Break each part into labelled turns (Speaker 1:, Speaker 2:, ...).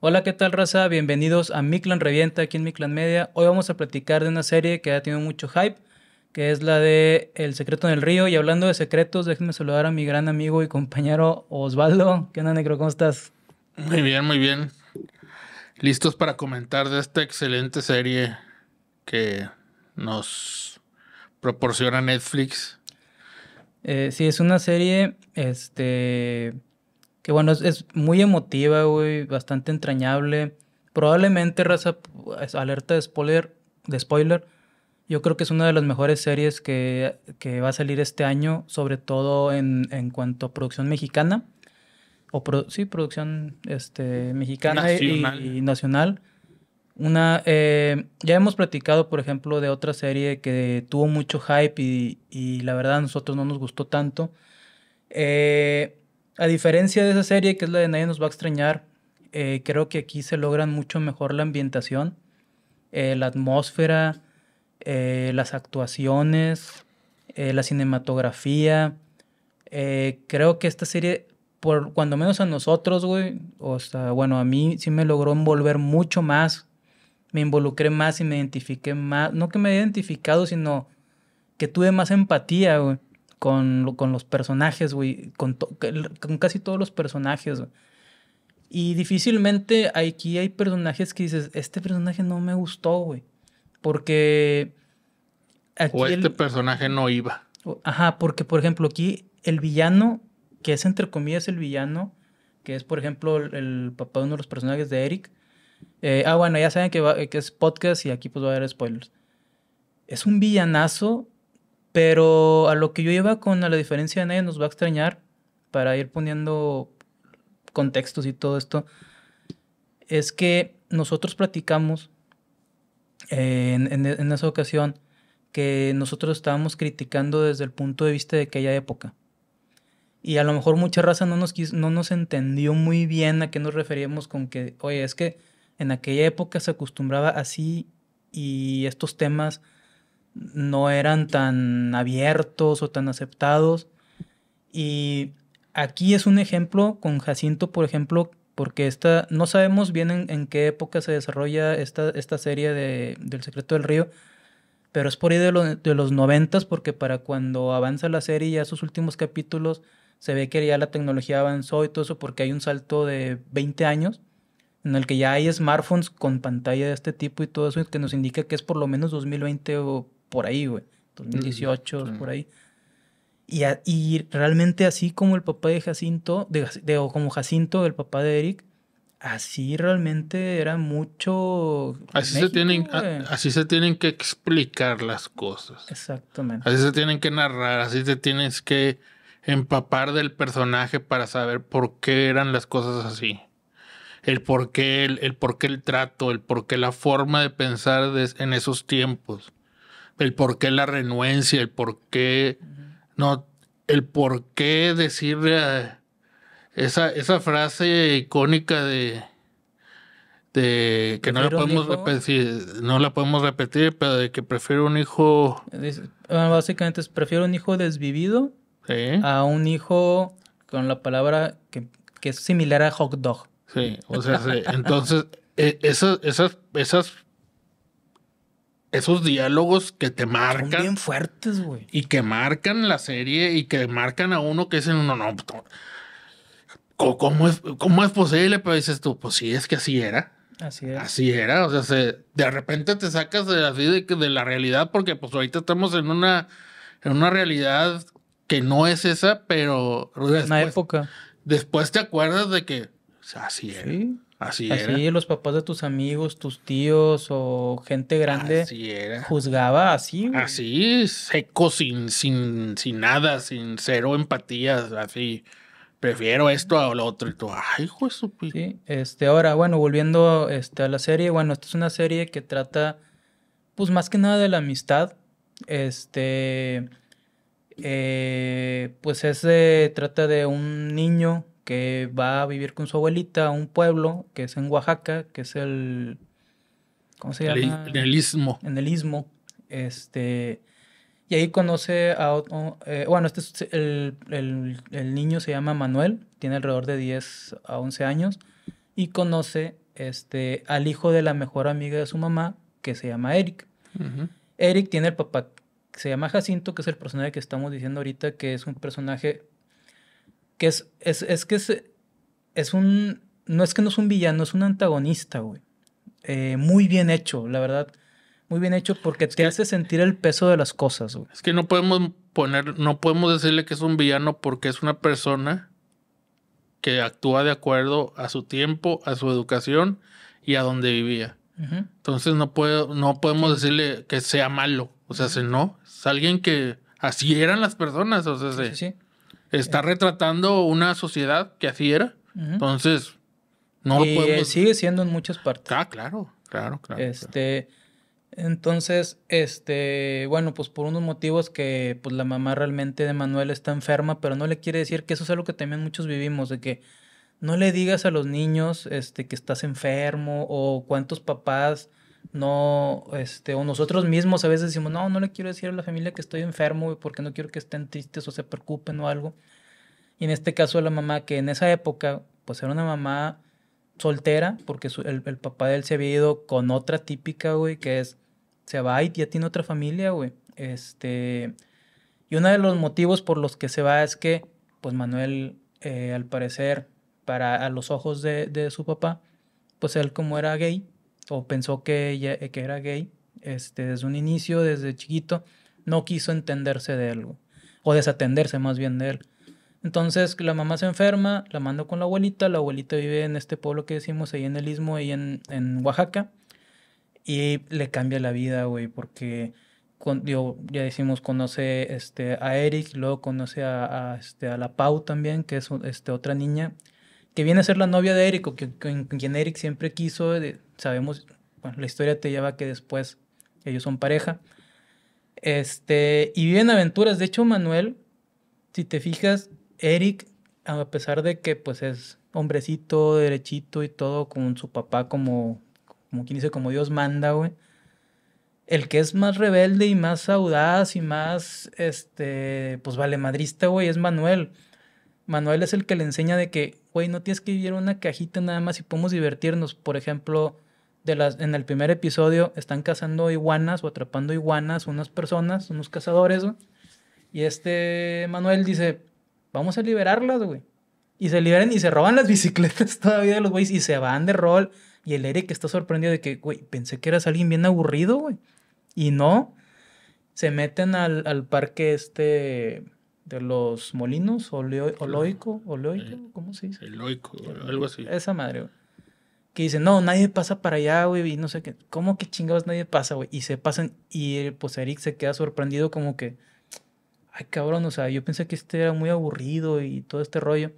Speaker 1: Hola, ¿qué tal raza? Bienvenidos a Miclan Revienta aquí en Miclan Media. Hoy vamos a platicar de una serie que ha tenido mucho hype, que es la de El secreto en el río. Y hablando de secretos, déjenme saludar a mi gran amigo y compañero Osvaldo. ¿Qué onda, negro? ¿Cómo estás? Muy bien, muy
Speaker 2: bien. Listos para comentar de esta excelente serie que nos proporciona Netflix.
Speaker 1: Eh, sí, es una serie, este que bueno, es, muy emotiva, güey, bastante entrañable. Probablemente, raza, alerta de spoiler, de spoiler, yo creo que es una de las mejores series que, va a salir este año, sobre todo en, cuanto a producción mexicana. O sí, producción este, mexicana Y, nacional. Una, eh, ya hemos platicado, por ejemplo, de otra serie que tuvo mucho hype y, y la verdad nosotros no nos gustó tanto. Eh, a diferencia de esa serie, que es la de Nadie nos va a extrañar, eh, creo que aquí se logran mucho mejor la ambientación, eh, la atmósfera, eh, las actuaciones, la cinematografía. creo que esta serie, por cuando menos a nosotros, güey, o sea, bueno, a mí sí me logró envolver mucho más, me involucré más y me identifiqué más, no que me haya identificado, sino que tuve más empatía, güey con, los personajes, güey, con, con casi todos los personajes. Y difícilmente aquí hay personajes que dices, este personaje no me gustó, güey, porque... o este personaje no iba. Ajá, porque por ejemplo aquí el villano, que es entre comillas el villano, que es por ejemplo el, papá de uno de los personajes de Eric. Eh, ah, bueno, ya saben que, que, es podcast y aquí pues va a haber spoilers. Es un villanazo pero a lo que yo iba con a la diferencia de nadie nos va a extrañar, para ir poniendo contextos y todo esto, es que nosotros platicamos en, esa ocasión que nosotros estábamos criticando desde el punto de vista de aquella época. Y a lo mejor mucha raza no nos, no nos entendió muy bien a qué nos referíamos con que, oye, es que en aquella época se acostumbraba así y estos temas no eran tan abiertos o tan aceptados. Y aquí es un ejemplo con Jacinto, por ejemplo, porque esta, no sabemos bien en, qué época se desarrolla esta, esta serie del Secreto del Río, pero es por ahí de, los noventas, porque para cuando avanza la serie ya sus últimos capítulos se ve que ya la tecnología avanzó y todo eso, porque hay un salto de 20 años en el que ya hay smartphones con pantalla de este tipo y todo eso, que nos indica que es por lo menos 2020 o por ahí, güey. 2018, por ahí. Y, y, realmente así como el papá de Jacinto, de, o como Jacinto, el papá de Eric, así realmente era mucho... Así, se tienen,
Speaker 2: así se tienen que explicar las cosas.
Speaker 1: Exactamente.
Speaker 2: Así se tienen que narrar, así te tienes que empapar del personaje para saber por qué eran las cosas así. El por qué el, el trato, el por qué la forma de pensar en esos tiempos el por qué la renuencia, el por qué, no, el por qué decir a... Eh, esa, esa frase icónica de, de que no la podemos repetir, no la podemos repetir, pero de que prefiero un hijo.
Speaker 1: básicamente es prefiero un hijo desvivido a un hijo con la palabra que, es similar a hot dog. Sí, o sea, entonces e, esas, esas esos
Speaker 2: diálogos que te marcan. bien fuertes, güey. Y que marcan la serie y que marcan a uno que es en uno, no, pues, ¿Cómo es, ¿Cómo es posible? Pero dices tú, pues sí, es que así era. Así era. Así era. O sea, se, de repente te sacas de, así de, de la realidad porque pues ahorita estamos en una, en una realidad que no es esa,
Speaker 1: pero... Es una época. Después te acuerdas de que así era. Así, Así los papás de tus amigos, tus tíos o gente grande así
Speaker 2: juzgaba así. Así, seco, sin, sin, sin nada, sin cero empatías, así. Prefiero esto a lo otro. Y ay,
Speaker 1: hijo Sí, este, ahora, bueno, volviendo este, a la serie, bueno, esta es una serie que trata, pues más que nada de la amistad. Este, eh, pues ese trata de un niño que va a vivir con su abuelita a un pueblo que es en Oaxaca, que es el... ¿Cómo se llama? En el, istmo. En el istmo. Este, y ahí conoce a eh, bueno, este el, niño se llama Manuel, tiene alrededor de 10 a 11 años, y conoce este, al hijo de la mejor amiga de su mamá, que se llama Eric. Eric tiene el papá que se llama Jacinto, que es el personaje que estamos diciendo ahorita, que es un personaje que es, es, es que es, es, un. No es que no es un villano, es un antagonista, güey. Eh, muy bien hecho, la verdad. Muy bien hecho porque te hace sentir el peso de las cosas, güey.
Speaker 2: Es que no podemos poner, no podemos decirle que es un villano porque es una persona que actúa de acuerdo a su tiempo, a su educación y a donde vivía.
Speaker 1: Entonces
Speaker 2: no, puedo, no podemos decirle que sea malo. O sea, si no, es alguien que así eran las personas. O sea, sí, sí. Está retratando una sociedad que así era. Entonces, no y lo
Speaker 1: sigue siendo en muchas partes. Ah, claro, claro, claro. Este, entonces, este, bueno, pues por unos motivos que pues la mamá realmente de Manuel está enferma, pero no le quiere decir que eso es algo que también muchos vivimos, de que no le digas a los niños este, que estás enfermo o cuántos papás no, este, o nosotros mismos a veces decimos, no, no le quiero decir a la familia que estoy enfermo porque no quiero que estén tristes o se preocupen o algo. Y en este caso la mamá, que en esa época, pues era una mamá soltera, porque el, papá de él se había ido con otra típica, güey, que es, se va y ya tiene otra familia, güey. Este, y uno de los motivos por los que se va es que, pues Manuel, eh, al parecer, para a los ojos de, de su papá, pues él como era gay, o pensó que, eh, que era gay este, desde un inicio, desde chiquito, no quiso entenderse de él, o desatenderse más bien de él. Entonces la mamá se enferma, la mando con la abuelita, la abuelita vive en este pueblo que decimos, ahí en el istmo, ahí en, en Oaxaca, y le cambia la vida, güey, porque con, yo, ya decimos, conoce este, a Eric, luego conoce a, este, a la Pau también, que es este, otra niña que viene a ser la novia de Eric, con, quien Eric siempre quiso, sabemos, bueno, la historia te lleva que después ellos son pareja. Este, y viven aventuras. De hecho, Manuel, si te fijas, Eric, a pesar de que pues es hombrecito, derechito y todo, con su papá como, como quien dice, como Dios manda, güey. El que es más rebelde y más audaz y más, este, pues vale madrista, güey, es Manuel. Manuel es el que le enseña de que, güey, no tienes que vivir una cajita nada más y podemos divertirnos. Por ejemplo, de las, en el primer episodio están cazando iguanas o atrapando iguanas unas personas, unos cazadores, güey. Y este Manuel dice, vamos a liberarlas, güey. Y se liberan y se roban las bicicletas todavía de los güeyes y se van de rol. Y el Eric está sorprendido de que, güey, pensé que eras alguien bien aburrido, güey. Y no. Se meten al, al parque este de los molinos o loico, o loico, eh, ¿cómo se dice? Eloico, algo así. Esa madre, Que dice, no, nadie pasa para allá, güey, y no sé qué. ¿Cómo que chingados nadie pasa, güey? Y se pasan, y eh, pues Eric se queda sorprendido como que, ay, cabrón, o sea, yo pensé que este era muy aburrido y todo este rollo.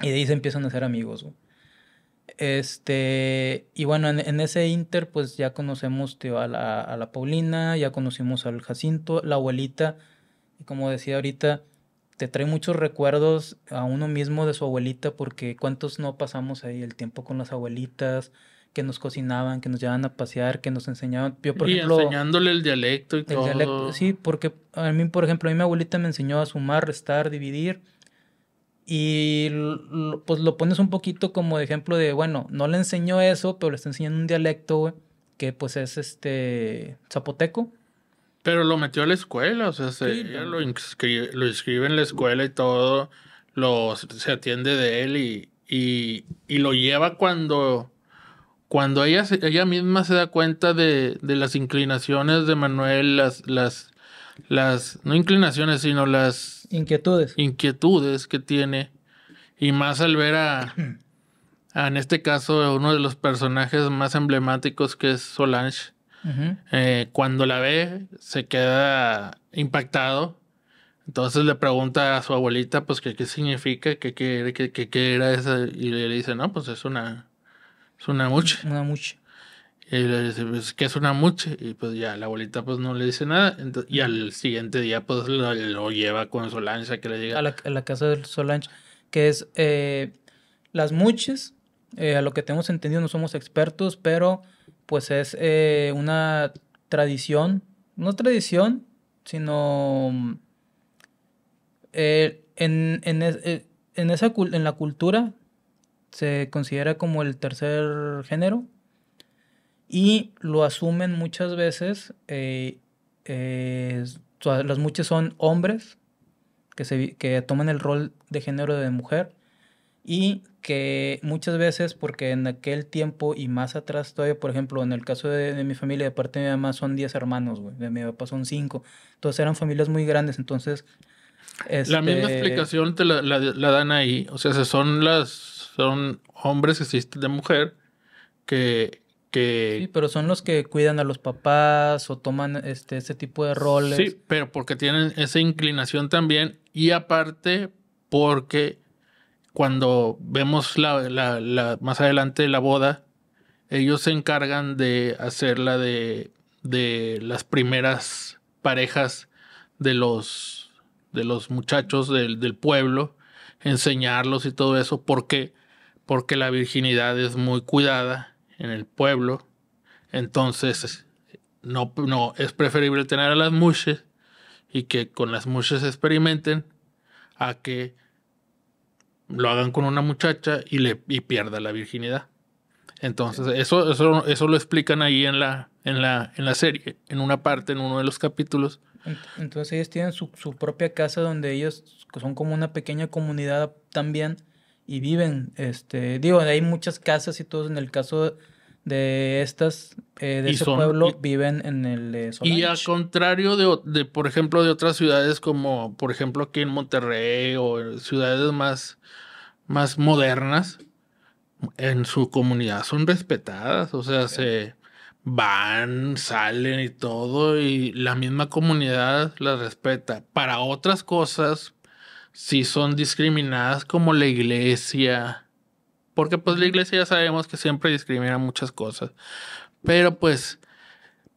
Speaker 1: Y de ahí se empiezan a hacer amigos, güey. Este, y bueno, en, ese inter, pues ya conocemos a, la, a la Paulina, ya conocimos al Jacinto, la abuelita, y como decía ahorita, te trae muchos recuerdos a uno mismo de su abuelita, porque cuántos no pasamos ahí el tiempo con las abuelitas, que nos cocinaban, que nos llevaban a pasear, que nos enseñaban. Yo, y enseñándole el dialecto y el todo. Dialecto, sí, porque a mí, por ejemplo, a mí mi abuelita me enseñó a sumar, restar, dividir. Y pues lo pones un poquito como ejemplo de, bueno, no le enseñó eso, pero le está enseñando un dialecto, que pues es este zapoteco.
Speaker 2: Pero lo metió a la escuela, o sea, se, lo, inscribe, lo en la escuela y todo, lo, se atiende de él y, lo lleva cuando, cuando ella, ella misma se da cuenta de, las inclinaciones de Manuel, las, las, las, no inclinaciones, sino las... Inquietudes. Inquietudes que tiene. Y más al ver a, a en este caso, uno de los personajes más emblemáticos que es Solange eh, cuando la ve, se queda impactado. Entonces le pregunta a su abuelita, pues, que qué significa, que qué era esa. Y le dice, no, pues es una, es una muche. Una muche. Y le dice, pues, ¿qué es una muche? Y pues ya la abuelita, pues, no le dice nada. y al siguiente día, pues, lo, lleva con Solange que le llega. A
Speaker 1: la, casa de Solange, que es eh, las muches. Eh, a lo que tenemos entendido, no somos expertos, pero pues es eh, una tradición, no tradición, sino mm, eh, en, en, eh, esa, en la cultura se considera como el tercer género y lo asumen muchas veces, eh, las muchas son hombres que, se, que toman el rol de género de mujer y que muchas veces, porque en aquel tiempo y más atrás todavía, por ejemplo, en el caso de, mi familia, de parte de mi mamá son 10 hermanos, güey, de mi papá son 5, entonces eran familias muy grandes, entonces... La misma este explicación
Speaker 2: te la, dan ahí, o sea, son las, son hombres que existen de mujer que... Sí,
Speaker 1: pero son los que cuidan a los papás o toman este, este tipo de roles. Sí,
Speaker 2: pero porque tienen esa inclinación también y aparte porque cuando vemos más adelante la boda, ellos se encargan de hacerla de, las primeras parejas de los, de los muchachos del, pueblo, enseñarlos y todo eso. ¿Por qué? Porque la virginidad es muy cuidada en el pueblo. Entonces, no, no es preferible tener a las muchas y que con las muchas experimenten a que lo hagan con una muchacha y le pierda la virginidad. Entonces, eso, eso, eso lo explican ahí en la, en la, en la serie, en una parte, en uno de los capítulos.
Speaker 1: Entonces ellos tienen su, su propia casa donde ellos son como una pequeña comunidad también y viven, este, digo, hay muchas casas y todo, en el caso de estas eh, de ese pueblo viven en el eh, Y al
Speaker 2: contrario de, por ejemplo, de otras ciudades como, por ejemplo, aquí en Monterrey o ciudades más, más modernas, en su comunidad son respetadas, o sea, se van, salen y todo, y la misma comunidad las respeta. Para otras cosas, Si son discriminadas como la iglesia, porque pues la iglesia ya sabemos que siempre discrimina muchas cosas. Pero pues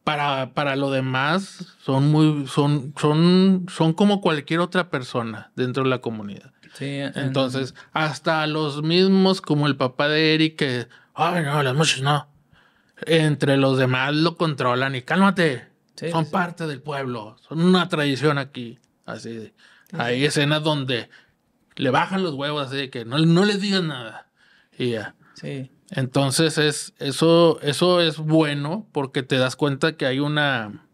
Speaker 2: para, para lo demás son muy, son, son, son como cualquier otra persona dentro de la comunidad. Entonces, hasta los mismos como el papá de Eric que, ay, no, las muchas no. Entre los demás lo controlan y cálmate. Sí, son parte del pueblo, son una tradición aquí. Así Hay escenas donde le bajan los huevos así de que no, no les digas nada. Sí. Entonces es, eso, eso es bueno porque te das cuenta que hay una,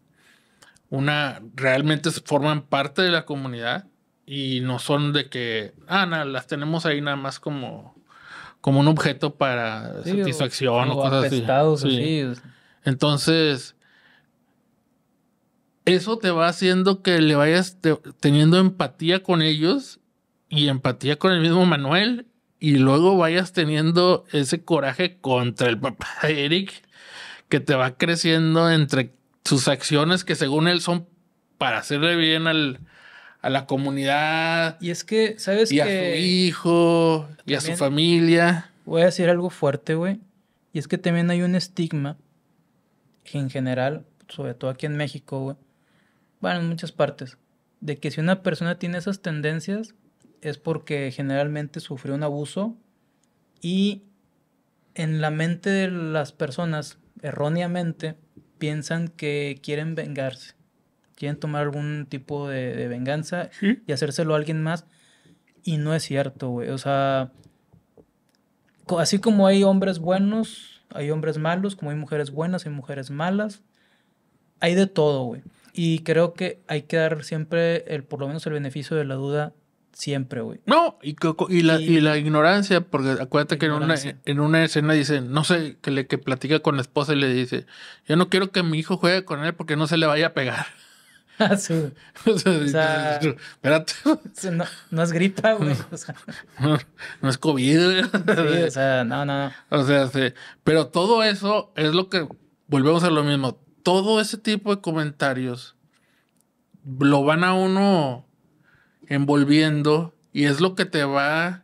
Speaker 2: una, realmente forman parte de la comunidad y no son de que, ah, las tenemos ahí nada más como, como un objeto para satisfacción o, cosas así. Sí. Entonces, eso te va haciendo que le vayas teniendo empatía con ellos y empatía con el mismo Manuel y luego vayas teniendo ese coraje contra el papá Eric que te va creciendo entre sus acciones que según él son para hacerle bien a la comunidad. Y es que, ¿sabes? Y a su
Speaker 1: hijo, y a su familia. Voy a decir algo fuerte, güey. Y es que también hay un estigma que en general, sobre todo aquí en México, güey, bueno, en muchas partes, de que si una persona tiene esas tendencias, es porque generalmente sufrió un abuso y en la mente de las personas, erróneamente, piensan que quieren vengarse, quieren tomar algún tipo de, venganza y hacérselo a alguien más. Y no es cierto, güey. O sea, así como hay hombres buenos, hay hombres malos, como hay mujeres buenas, hay mujeres malas, hay de todo, güey. Y creo que hay que dar siempre, el, por lo menos, el beneficio de la duda Siempre, güey.
Speaker 2: No, y, la, ignorancia, porque acuérdate que en una, en una, escena dice, no sé, que le que platica con la esposa y le dice, yo no quiero que mi hijo juegue con él porque no se le vaya a pegar.
Speaker 1: Ah, sí. o sea, espérate. No, es gripa, güey.
Speaker 2: no, es COVID, güey. o
Speaker 1: sea, no, no.
Speaker 2: O sea, sí. Pero todo eso es lo que, volvemos a lo mismo, todo ese tipo de comentarios lo van a uno envolviendo y es lo que te va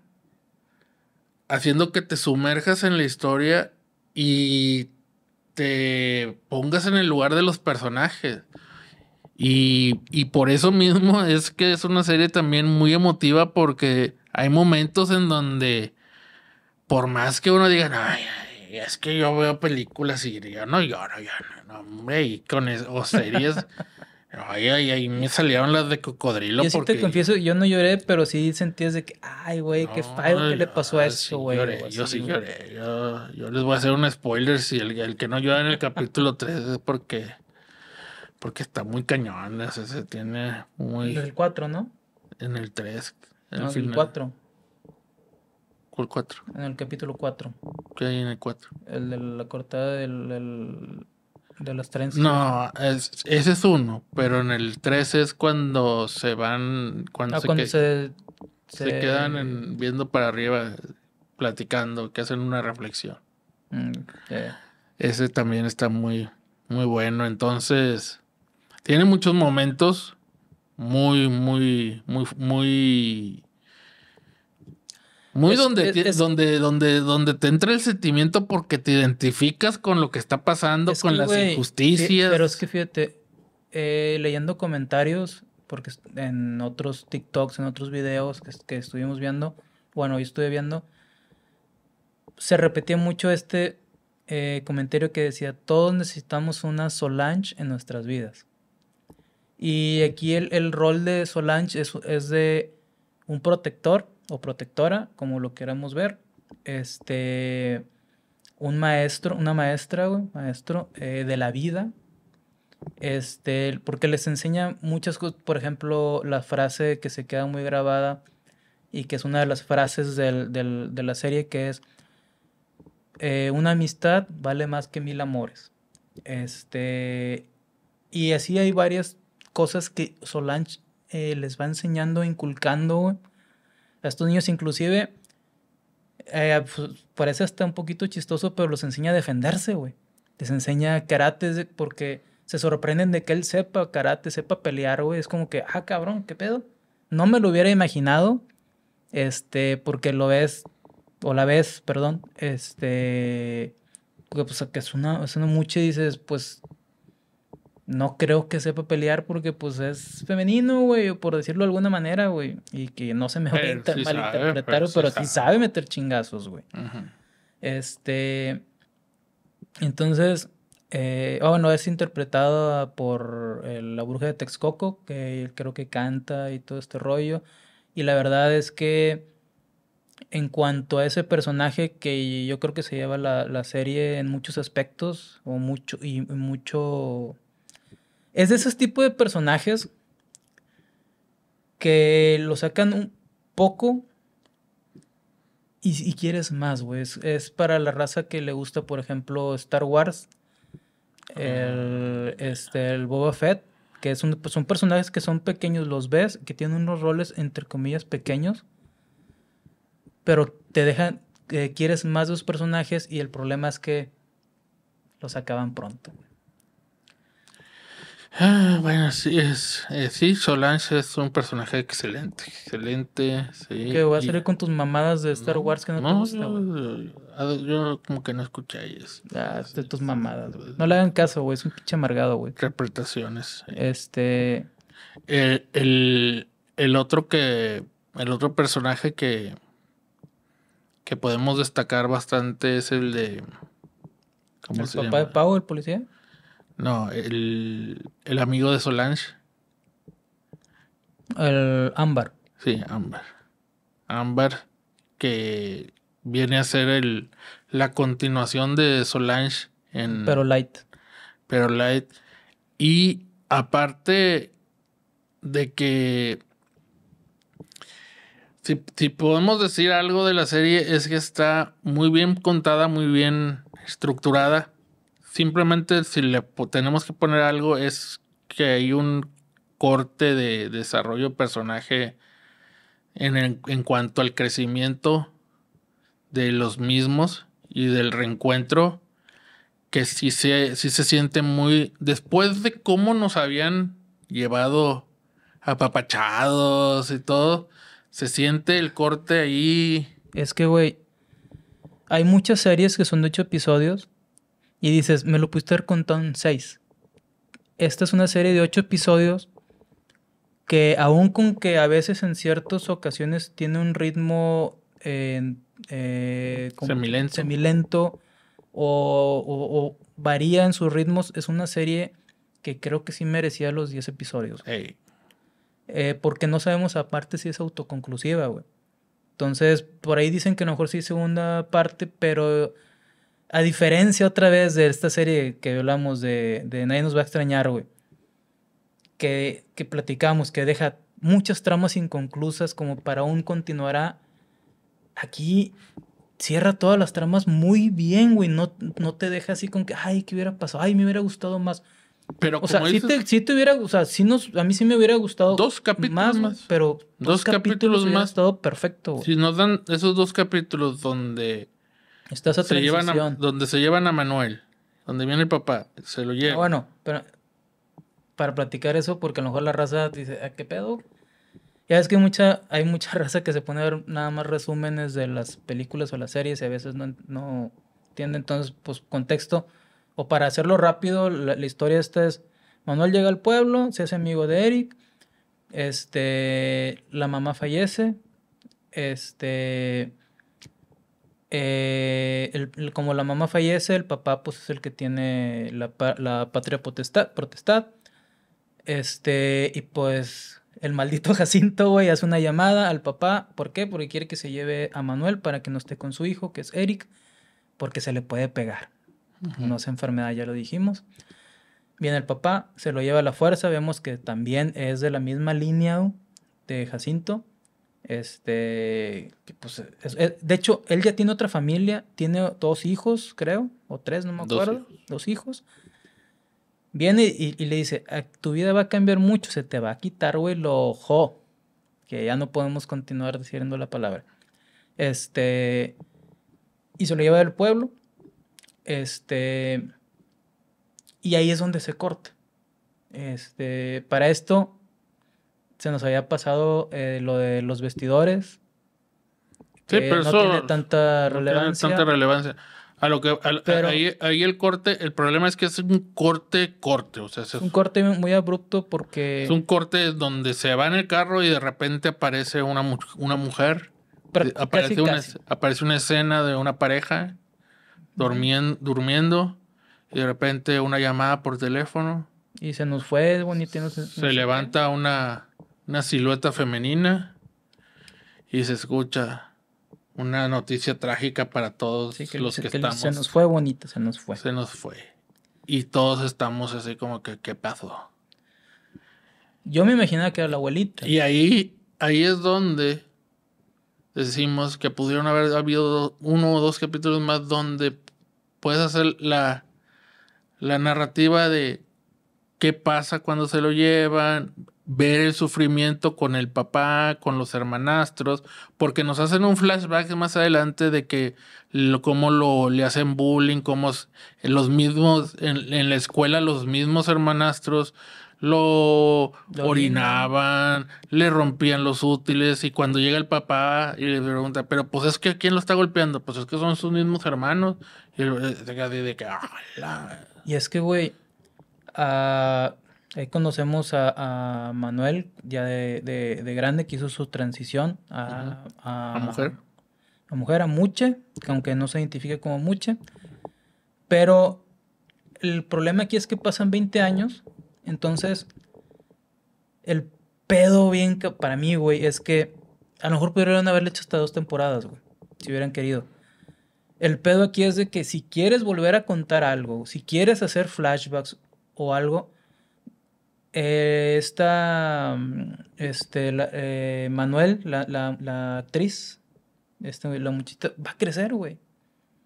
Speaker 2: haciendo que te sumerjas en la historia y te pongas en el lugar de los personajes. Y, por eso mismo es que es una serie también muy emotiva porque hay momentos en donde, por más que uno diga, ay, es que yo veo películas y yo no lloro, yo no, no hombre, con o series, Ay, ay, ay, me salieron las de cocodrilo. Yo sí porque... te confieso,
Speaker 1: yo no lloré, pero sí sentías de que, ay, güey, qué fallo que le pasó a eso, güey. yo sí lloré.
Speaker 2: Yo, les voy a hacer un spoiler. Si el, que no llora en el capítulo 3 es porque, porque está muy cañón. Ese se tiene muy. En el 4, ¿no? En el 3. En el
Speaker 1: 4. ¿Cuál 4? En el capítulo 4. ¿Qué hay en el 4? El de la cortada del de los trenes. No,
Speaker 2: ese es uno, pero en el 3 es cuando se van, cuando, ah, se, se, quedan viendo para arriba, platicando, que hacen una reflexión. Mm, ese también está muy, muy bueno. Entonces, tiene muchos momentos muy, muy, muy, muy muy donde, donde, donde, donde te entra el sentimiento porque te identificas con lo que está pasando, con las injusticias. pero
Speaker 1: es que fíjate, eh, leyendo comentarios, porque en otros TikToks, en otros videos que, estuvimos viendo, bueno, hoy estuve viendo, se repetía mucho este eh, comentario que decía, todos necesitamos una Solange en nuestras vidas. Y aquí el, rol de Solange es, es de un protector o protectora, como lo queramos ver, este, un maestro, una maestra, güey, maestro eh, de la vida, este, porque les enseña muchas cosas, por ejemplo, la frase que se queda muy grabada y que es una de las frases de la serie que es, eh, una amistad vale más que mil amores. Este, y así hay varias cosas que Solange eh, les va enseñando, inculcando, estos niños inclusive, eh, parece pues, hasta un poquito chistoso, pero los enseña a defenderse, güey. Les enseña karate porque se sorprenden de que él sepa karate, sepa pelear, güey. Es como que, ah, cabrón, ¿qué pedo? No me lo hubiera imaginado, este, porque lo ves, o la ves, perdón, este, pues que es una mucho y dices, pues no creo que sepa pelear porque pues es femenino, güey, o por decirlo de alguna manera, güey, y que no se me va malinterpretar, pero, sí, sabe. meter chingazos, güey. Este, entonces, eh, ah, no, es interpretada por eh, la bruja de Texcoco, que creo que canta y todo este rollo, y la verdad es que en cuanto a ese personaje que yo creo que se lleva la, la serie en muchos aspectos, o mucho, y mucho es de esos tipos de personajes que lo sacan un poco y, quieres más, güey. Es, para la raza que le gusta, por ejemplo, Star Wars, el, este, el Boba Fett, que es pues, son personajes que son pequeños, los ves, que tienen unos roles entre comillas pequeños, pero te dejan, que eh, quieres más de los personajes y el problema es que los acaban pronto. Ah, bueno,
Speaker 2: sí es. Eh, sí, Solange es un personaje excelente. Excelente, sí. ¿Qué vas a salir
Speaker 1: con tus mamadas de Star Wars que no, te yo, como que no escuché ellos. Ah, de tus mamadas, No le hagan caso, güey. Es un pinche amargado, güey. Interpretaciones.
Speaker 2: Este. Eh, el, otro que. El otro personaje que. Que podemos destacar bastante es el de. ¿Cómo ¿El se papá de
Speaker 1: Pau, el policía? No,
Speaker 2: el, amigo de Solange.
Speaker 1: El Ámbar. Sí,
Speaker 2: Ámbar. Ámbar, que viene a ser el, la continuación de Solange en. Pero Light. Pero Light. Y aparte de que. si, podemos decir algo de la serie, es que está muy bien contada, muy bien estructurada simplemente si le tenemos que poner algo es que hay un corte de desarrollo personaje en, cuanto al crecimiento de los mismos y del reencuentro que sí se, sí se siente muy después de cómo nos habían llevado apapachados y todo, se siente el
Speaker 1: corte ahí. Es que, güey, hay muchas series que son de ocho episodios y dices, me lo pudiste haber contado 6. Esta es una serie de ocho episodios que aun con que a veces en ciertas ocasiones tiene un ritmo eh, semilento. o, varía en sus ritmos, es una serie que creo que sí merecía los 10 episodios. Eh, porque no sabemos aparte si es autoconclusiva, güey. Entonces, por ahí dicen que a lo mejor sí segunda parte, pero a diferencia otra vez de esta serie que hablamos de, Nadie nos va a extrañar, güey. Que, platicamos, que deja muchas tramas inconclusas como para un continuará. Aquí cierra todas las tramas muy bien, güey. No, no te deja así con que, ay, ¿qué hubiera pasado? Ay, me hubiera gustado más. Pero o sea, te, te, hubiera, o sea, nos, a mí sí me hubiera gustado dos capítulos más, pero dos, capítulos, más, todo perfecto.
Speaker 2: Si nos dan esos dos capítulos donde estás se llevan a, donde se llevan
Speaker 1: a Manuel, donde viene el papá, se lo llevan. Ah, bueno, pero para platicar eso, porque a lo mejor la raza dice, ¿a ah, qué pedo? Ya es que mucha, hay mucha raza que se pone a ver nada más resúmenes de las películas o las series y a veces no, no entiende entonces, pues, contexto. O para hacerlo rápido, la, la historia esta es, Manuel llega al pueblo, se hace amigo de Eric, este, la mamá fallece, este, eh, como la mamá fallece, el papá pues es el que tiene la, patria potestad, protestad. Este, y pues el maldito Jacinto, hace una llamada al papá. ¿Por qué? Porque quiere que se lleve a Manuel para que no esté con su hijo, que es Eric, porque se le puede pegar. No es enfermedad, ya lo dijimos. Viene el papá, se lo lleva a la fuerza. Vemos que también es de la misma línea de Jacinto. Este, pues, de hecho, él ya tiene otra familia, tiene dos hijos, creo, o tres, no me acuerdo, dos hijos. Viene y, le dice, ah, tu vida va a cambiar mucho, se te va a quitar, güey, lo que ya no podemos continuar diciendo la palabra. Este, y se lo lleva del pueblo, este, y ahí es donde se corta. Este, para esto, se nos había pasado eh, lo de los vestidores. Sí, pero no tiene tanta relevancia. No tiene tanta
Speaker 2: relevancia. A lo que ahí, el corte, el problema es que es un corte corte, o sea, es un
Speaker 1: corte muy abrupto porque es un
Speaker 2: corte donde se va en el carro y de repente aparece una, una mujer, aparece, una, aparece una escena de una pareja
Speaker 1: durmiendo,
Speaker 2: durmiendo y de repente una llamada por teléfono
Speaker 1: y se nos fue, bonito. se
Speaker 2: levanta una una silueta femenina y se escucha una noticia trágica para todos los que, estamos. Se nos
Speaker 1: fue bonito, se nos fue. Se nos fue.
Speaker 2: Y todos estamos así como que, ¿qué pasó? Yo me imaginaba que era la abuelita. Y ahí, ahí es donde decimos que pudieron haber habido uno o dos capítulos más donde puedes hacer la, la narrativa de qué pasa cuando se lo llevan, ver el sufrimiento con el papá, con los hermanastros, porque nos hacen un flashback más adelante de que cómo lo, le hacen bullying, cómo los mismos, en, la escuela los mismos hermanastros lo, orinaban, le rompían los útiles y cuando llega el papá y le pregunta, pero pues es que ¿quién lo está golpeando? Pues es que son sus mismos hermanos. Y de, eh, de, de, que, ah,
Speaker 1: Y es que, güey, ah, Ahí conocemos a, Manuel, ya de, grande, que hizo su transición a, a, mujer. A mujer, a Muche, aunque no se identifique como Muche. Pero el problema aquí es que pasan 20 años, entonces el pedo bien para mí, güey, es que a lo mejor pudieron haberle hecho hasta dos temporadas, güey, si hubieran querido. El pedo aquí es de que si quieres volver a contar algo, si quieres hacer flashbacks o algo, eh, esta, mm, este, eh, Manuel, la, actriz, este, la muchita, va a crecer, güey.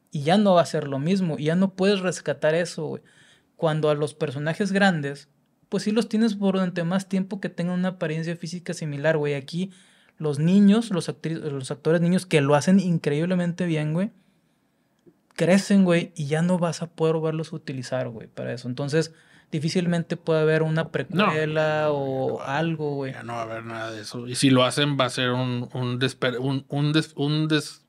Speaker 1: Y ya no va a ser lo mismo. Y ya no puedes rescatar eso, güey. Cuando a los personajes grandes, pues sí los tienes por durante más tiempo que tengan una apariencia física similar, güey. Aquí los niños, los, los actores niños que lo hacen increíblemente bien, güey, crecen, güey, y ya no vas a poder verlos utilizar, güey, para eso. Entonces, difícilmente puede haber una precuela o algo, güey. Ya no va a haber nada de eso. Y si
Speaker 2: lo hacen, va a ser un, un, un, des,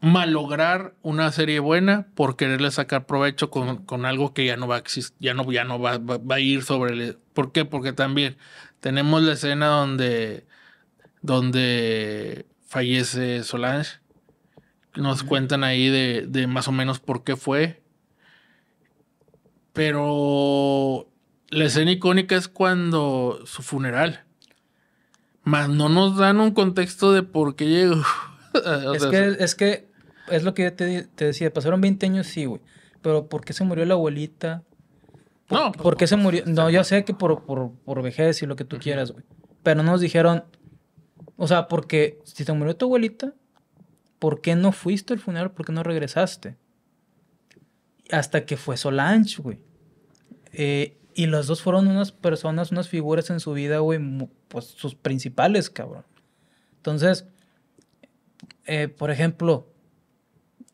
Speaker 2: malograr una serie buena por quererle sacar provecho con, algo que ya no va a existir, ya no, ya no va, a ir sobre el. ¿Por qué? Porque también tenemos la escena donde, donde fallece Solange. Nos cuentan ahí de, de más o menos por qué fue pero la escena icónica es cuando su funeral. Más no nos dan un contexto
Speaker 1: de por qué llegó.
Speaker 2: es, que,
Speaker 1: es que es lo que yo te, decía. Pasaron 20 años, sí, güey. Pero ¿por qué se murió la abuelita? no, pues ¿por qué se pues, murió? No, yo sé que por, vejez y lo que tú quieras, güey. Pero no nos dijeron, o sea, porque si te murió tu abuelita, ¿por qué no fuiste al funeral? ¿Por qué no regresaste? hasta que fue Solange, güey. Eh, y los dos fueron unas personas, unas figuras en su vida, güey, pues sus principales, cabrón. Entonces, eh, por ejemplo,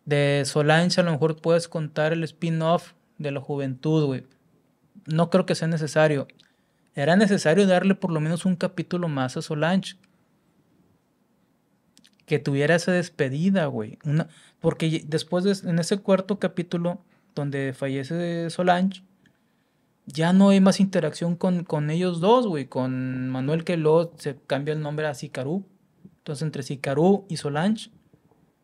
Speaker 1: de Solange a lo mejor puedes contar el spin-off de la juventud, güey. No creo que sea necesario. Era necesario darle por lo menos un capítulo más a Solange. Que tuviera esa despedida, güey. Una, porque después, de, en ese cuarto capítulo, donde fallece Solange, ya no hay más interacción con, con ellos dos, güey. Con Manuel que luego se cambia el nombre a Sicarú. Entonces, entre Sicarú y Solange,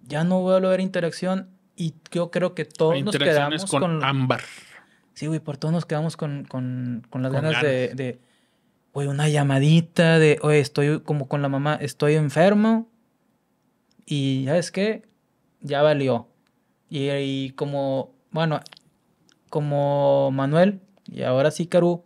Speaker 1: ya no vuelve a haber interacción. Y yo creo que todos nos quedamos con, Ámbar. Sí, güey, por todos nos quedamos con, con, con las ganas, de, de güey, una llamadita de, oye, estoy como con la mamá, estoy enfermo. Y, ya es que Ya valió. Y, y como bueno, como Manuel y ahora sí Caru,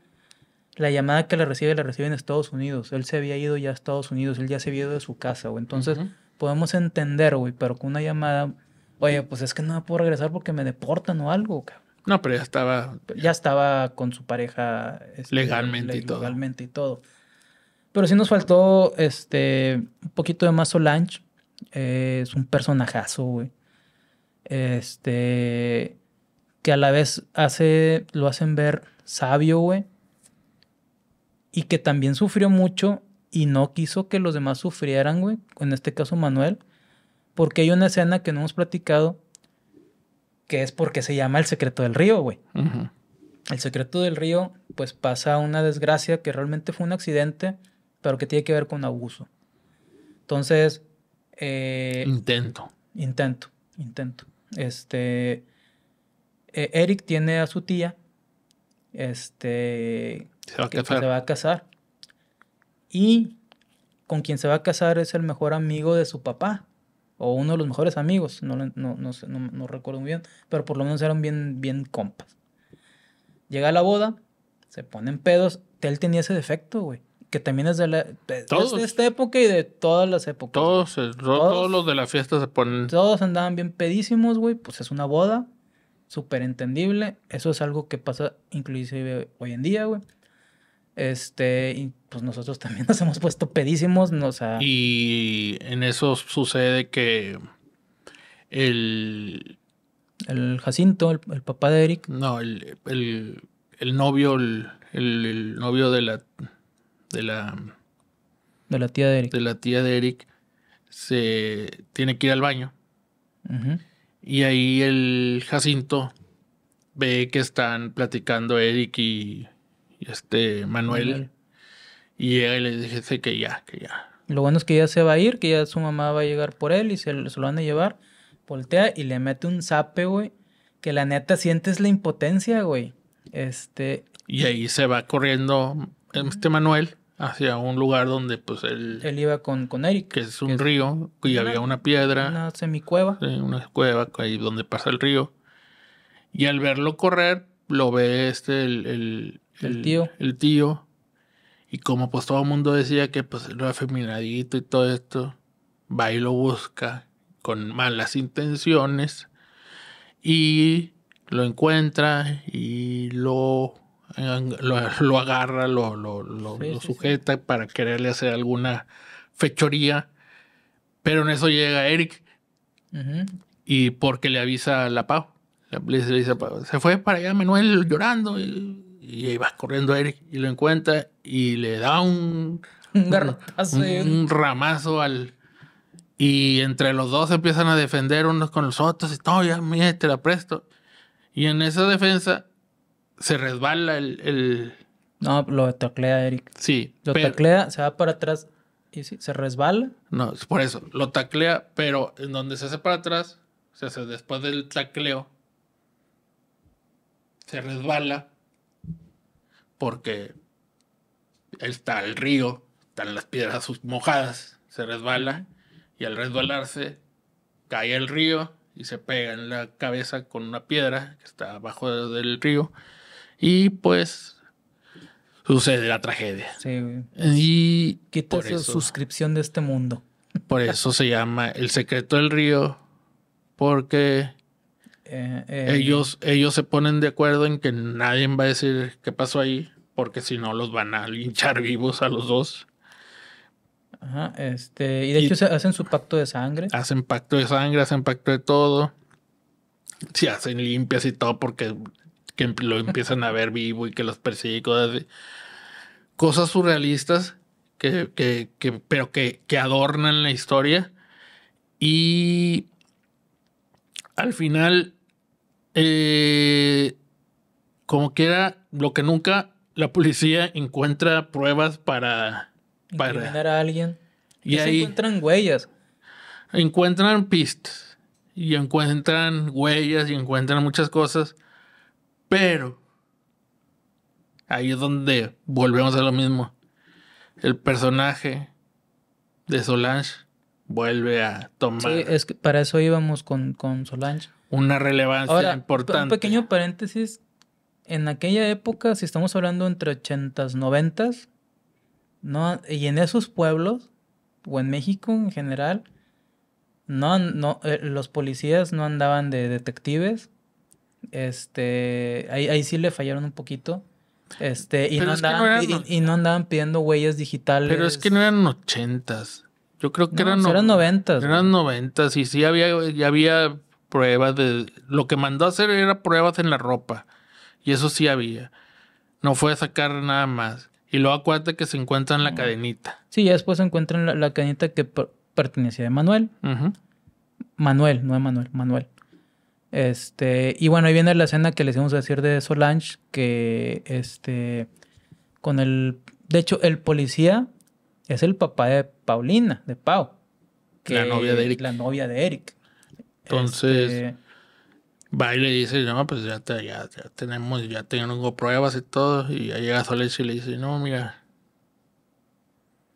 Speaker 1: la llamada que le recibe la recibe en Estados Unidos. Él se había ido ya a Estados Unidos, él ya se había ido de su casa, güey. Entonces, podemos entender, güey, pero con una llamada, oye, pues es que no puedo regresar porque me deportan o algo, cabrón. No, pero ya estaba. Ya estaba con su pareja. Este, legalmente y todo. Legalmente y todo. Pero sí nos faltó este, un poquito de más Solange. Eh, es un personajazo, güey. Este que a la vez hace, lo hacen ver sabio, güey. Y que también sufrió mucho y no quiso que los demás sufrieran, güey. En este caso, Manuel. Porque hay una escena que no hemos platicado que es porque se llama El secreto del río, güey. El secreto del río, pues pasa una desgracia que realmente fue un accidente, pero que tiene que ver con abuso. Entonces. Eh, intento. Intento, intento. Este. Eh, Eric tiene a su tía, este, que, se va a casar. Y con quien se va a casar es el mejor amigo de su papá, o uno de los mejores amigos, no, no, no, recuerdo muy bien, pero por lo menos eran bien, bien compas. Llega la boda, se ponen pedos, él tenía ese defecto, güey que también es de, la, esta época y de todas las épocas.
Speaker 2: Eh, todos, todos, los de la fiesta se ponen.
Speaker 1: Todos andaban bien pedísimos, güey. Pues es una boda súper entendible. Eso es algo que pasa inclusive hoy en día, güey. Este, y pues nosotros también nos hemos puesto pedísimos, o sea... Y
Speaker 2: en eso sucede que el...
Speaker 1: El Jacinto, el, papá de Eric. No,
Speaker 2: el, el, novio, el, el, novio de la... De la... De la tía de Eric. De la tía de Eric se tiene que ir al baño. Ajá. Y ahí el Jacinto ve que están platicando Eric y, este Manuel. Y él le dice que ya, que ya.
Speaker 1: Lo bueno es que ya se va a ir, que ya su mamá va a llegar por él y se, lo van a llevar. Voltea y le mete un zape, güey. Que la neta sientes la impotencia, güey. Este.
Speaker 2: Y ahí se va corriendo este Manuel hacia un lugar donde pues él... Él iba con, con Eric. Que es un río y había una piedra. Una semicueva. Sí, una cueva ahí donde pasa el río. Y al verlo correr, lo ve este, el, el, tío. El tío. Y como pues todo el mundo decía que pues era afeminadito y todo esto, va y lo busca con malas intenciones y lo encuentra y lo lo, agarra, lo, sujeta para quererle hacer alguna fechoría. Pero en eso llega Eric. Y porque le avisa a la Pau. se fue para allá Manuel llorando. Y, va corriendo Eric y lo encuentra y le da un, un, un, ramazo al, y entre los dos empiezan a defender unos con los otros y todo, ya, la presto. Y en esa defensa se resbala el,
Speaker 1: No, lo taclea Eric. Sí. Lo taclea, se va para atrás y se resbala. No, es por eso.
Speaker 2: Lo taclea, pero en donde se hace para atrás, se hace después del tacleo, se resbala porque está el río, están las piedras mojadas, se resbala y al resbalarse cae el río y se pega en la cabeza con una piedra que está abajo del río y pues sucede la tragedia.
Speaker 1: Sí, Y quita su suscripción de este mundo.
Speaker 2: Por eso se llama El secreto del río, porque eh, eh, ellos, ellos se ponen de acuerdo en que nadie va a decir qué pasó ahí, porque si no los van a linchar vivos a los dos.
Speaker 1: Ajá, este, y de hecho
Speaker 2: hacen su pacto de sangre. Hacen pacto de sangre, hacen pacto de todo. Se hacen limpias y todo porque que em, lo empiezan a ver vivo y que los persigue y cosas surrealistas que, pero que, adornan la historia. Y al final, eh, como quiera, lo que nunca la policía encuentra pruebas para. para
Speaker 1: a alguien. Y, ahí. encuentran
Speaker 2: huellas. Encuentran pistas. Y encuentran huellas y encuentran muchas cosas. Pero ahí es donde volvemos a lo mismo. El personaje de Solange vuelve a tomar. Sí, es
Speaker 1: que para eso íbamos con, Solange. Una relevancia Ahora, importante. Un pequeño paréntesis. En aquella época, si estamos hablando entre 80s, 90s, y en esos pueblos, o en México en general, no, eh, los policías no andaban de detectives, este, ahí, sí le fallaron un poquito. Este, y, no andaban, y, no andaban pidiendo huellas digitales. Pero es que
Speaker 2: no eran ochentas. Yo creo que eran, noventas. Eran noventas y sí había, ya había pruebas de... Lo que mandó a hacer era pruebas en la ropa. Y eso sí había. No fue a sacar nada más. Y luego acuérdate que se encuentra en la cadenita.
Speaker 1: Sí, ya después se encuentra la, la cadenita que pertenecía a Manuel. Manuel, no a Manuel, Manuel. Este, y bueno, ahí viene la escena que les íbamos a decir de Solange, que este, con el, de hecho, el policía es el papá de Paulina, de Pau.
Speaker 2: la novia de Eric.
Speaker 1: La novia de Eric.
Speaker 2: Entonces, este, va y le dice, no, pues ya, ya, tenemos, ya tengo pruebas y todo, y ya llega Solange y le dice,
Speaker 1: no, mira.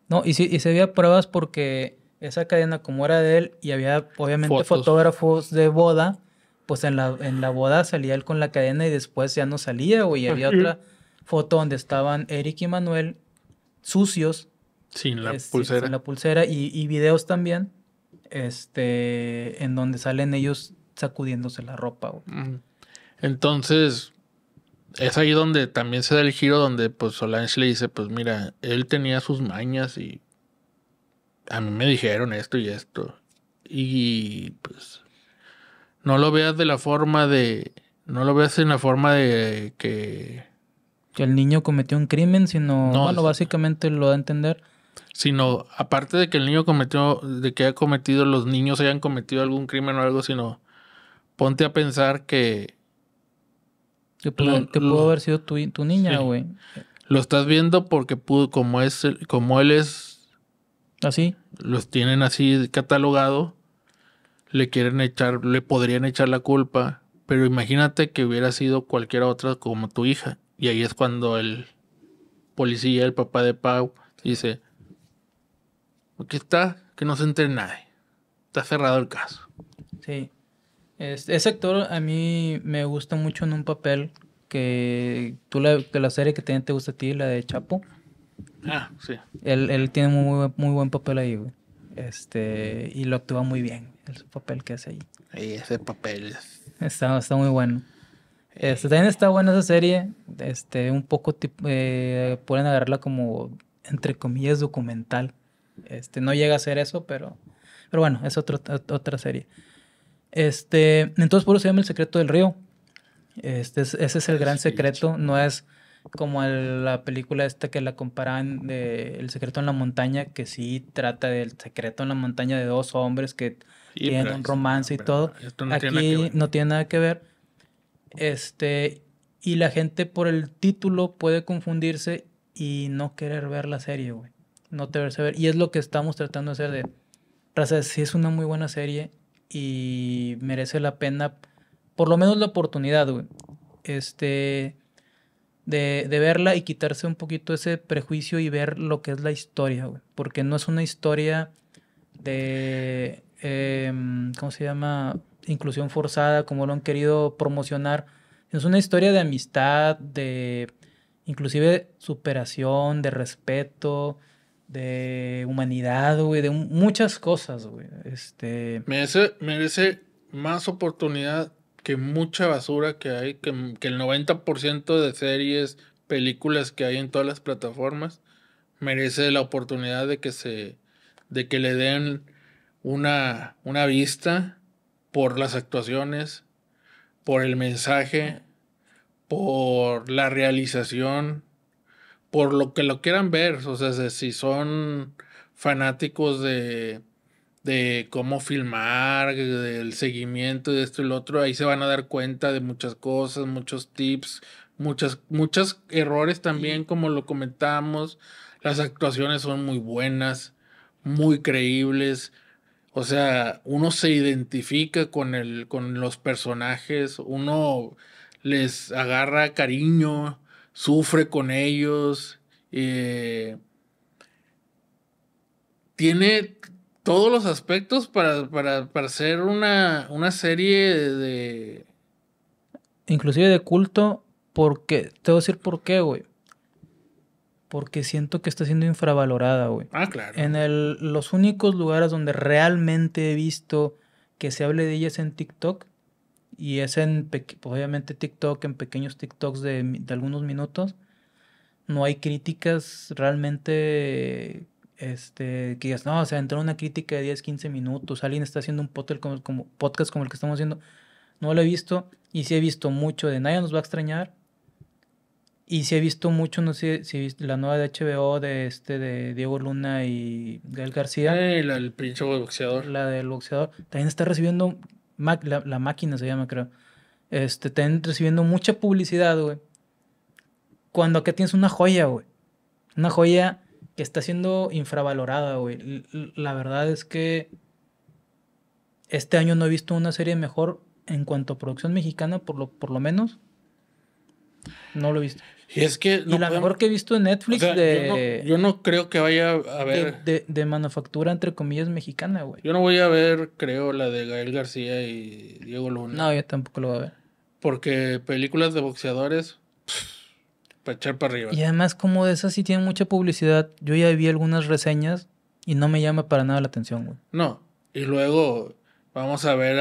Speaker 1: No, y, si, y se veía pruebas porque esa cadena como era de él y había obviamente fotógrafos de boda pues en la, en la boda salía él con la cadena y después ya no salía, güey. Había otra foto donde estaban Eric y Manuel sucios. Sin la este, pulsera. Sin la pulsera y, videos también, este, en donde salen ellos sacudiéndose la ropa,
Speaker 2: Entonces, es ahí donde también se da el giro donde pues Solange le dice, pues mira, él tenía sus mañas y a mí me dijeron esto y esto. Y pues no lo veas de la forma de. No lo veas en la forma de que. Que el niño cometió un crimen,
Speaker 1: sino. No, bueno, básicamente lo da a entender.
Speaker 2: Sino, aparte de que el niño cometió. De que haya cometido. Los niños hayan cometido algún crimen o algo, sino. Ponte a pensar que.
Speaker 1: Que, pudo, haber sido tu, tu niña, güey.
Speaker 2: Lo estás viendo porque pudo, como, es, como él es. Así. Los tienen así catalogado le quieren echar, le podrían echar la culpa, pero imagínate que hubiera sido Cualquiera otra como tu hija. Y ahí es cuando el policía, el papá de Pau, dice, aquí está, que no se entre nadie. Está cerrado el caso. Sí.
Speaker 1: ese actor a mí me gusta mucho en un papel que tú la, serie que te, te gusta a ti, la de Chapo. Ah, sí. Él, tiene muy, muy buen papel ahí, güey. Este, y lo actúa muy bien el papel que hace ahí.
Speaker 2: Y ese papel
Speaker 1: Está, está muy bueno. Eh. Este, también está buena esa serie. Este, un poco eh, pueden agarrarla como entre comillas documental. Este, no llega a ser eso, pero, pero bueno, es otro, otra serie. Este, entonces por eso se llama El secreto del río. Este, ese es el gran secreto. No es como la película esta que la comparan de El secreto en la montaña, que sí trata del secreto en la montaña de dos hombres que tiene tienen un romance y todo. Aquí no tiene nada que ver. Este, y la gente por el título puede confundirse y no querer ver la serie, güey. No verse ver. Y es lo que estamos tratando de hacer de... Raza, sí es una muy buena serie y merece la pena, por lo menos la oportunidad, güey. Este... De, de, verla y quitarse un poquito ese prejuicio y ver lo que es la historia, güey. Porque no es una historia de... Em, ¿cómo se llama? Inclusión forzada, como lo han querido promocionar. Es una historia de amistad, de inclusive superación, de respeto, de humanidad, güey, de muchas cosas, güey. Este...
Speaker 2: Merece, merece más oportunidad que mucha basura que hay, que, el 90% de series, películas que hay en todas las plataformas, merece la oportunidad de que se, de que le den una, una vista por las actuaciones, por el mensaje, por la realización, por lo que lo quieran ver. O sea, si son fanáticos de, de cómo filmar, del seguimiento, de esto y lo otro, ahí se van a dar cuenta de muchas cosas, muchos tips, muchas, muchos errores también, como lo comentamos. Las actuaciones son muy buenas, muy creíbles. O sea, uno se identifica con, con los personajes, uno les agarra cariño, sufre con ellos, eh, tiene todos los aspectos para, para, ser
Speaker 1: una, una serie de... Inclusive de culto, porque, te voy a decir por qué, güey porque siento que está siendo infravalorada, güey. Ah, claro. En los únicos lugares donde realmente he visto que se hable de ella es en TikTok. Y es en, pues, obviamente, TikTok, en pequeños TikToks de, de algunos minutos. No hay críticas realmente este, que digas, no, o sea, entró una crítica de 10, 15 minutos, alguien está haciendo un podcast como, podcast como el que estamos haciendo, no lo he visto y sí he visto mucho de nadie nos va a extrañar, y si he visto mucho, no sé si he visto la nueva de HBO de este de Diego Luna y Gael García. y eh, la del príncipe boxeador. La del boxeador. También está recibiendo, la, máquina se llama creo. Este, está recibiendo mucha publicidad, güey. Cuando acá tienes una joya, güey. Una joya que está siendo infravalorada, güey. La verdad es que este año no he visto una serie mejor en cuanto a producción mexicana, por lo, por lo menos. No lo he visto. Y es que. la mejor que he visto en Netflix de. Yo no, creo que vaya a ver. De, manufactura, entre comillas, mexicana, güey.
Speaker 2: Yo no voy a ver, creo, la de Gael García y Diego Luna.
Speaker 1: No, yo tampoco lo voy a ver.
Speaker 2: Porque películas de boxeadores. Para echar para arriba. Y
Speaker 1: además, como de esas sí tienen mucha publicidad, yo ya vi algunas reseñas y no me llama para nada la atención, güey.
Speaker 2: No. Y luego vamos a ver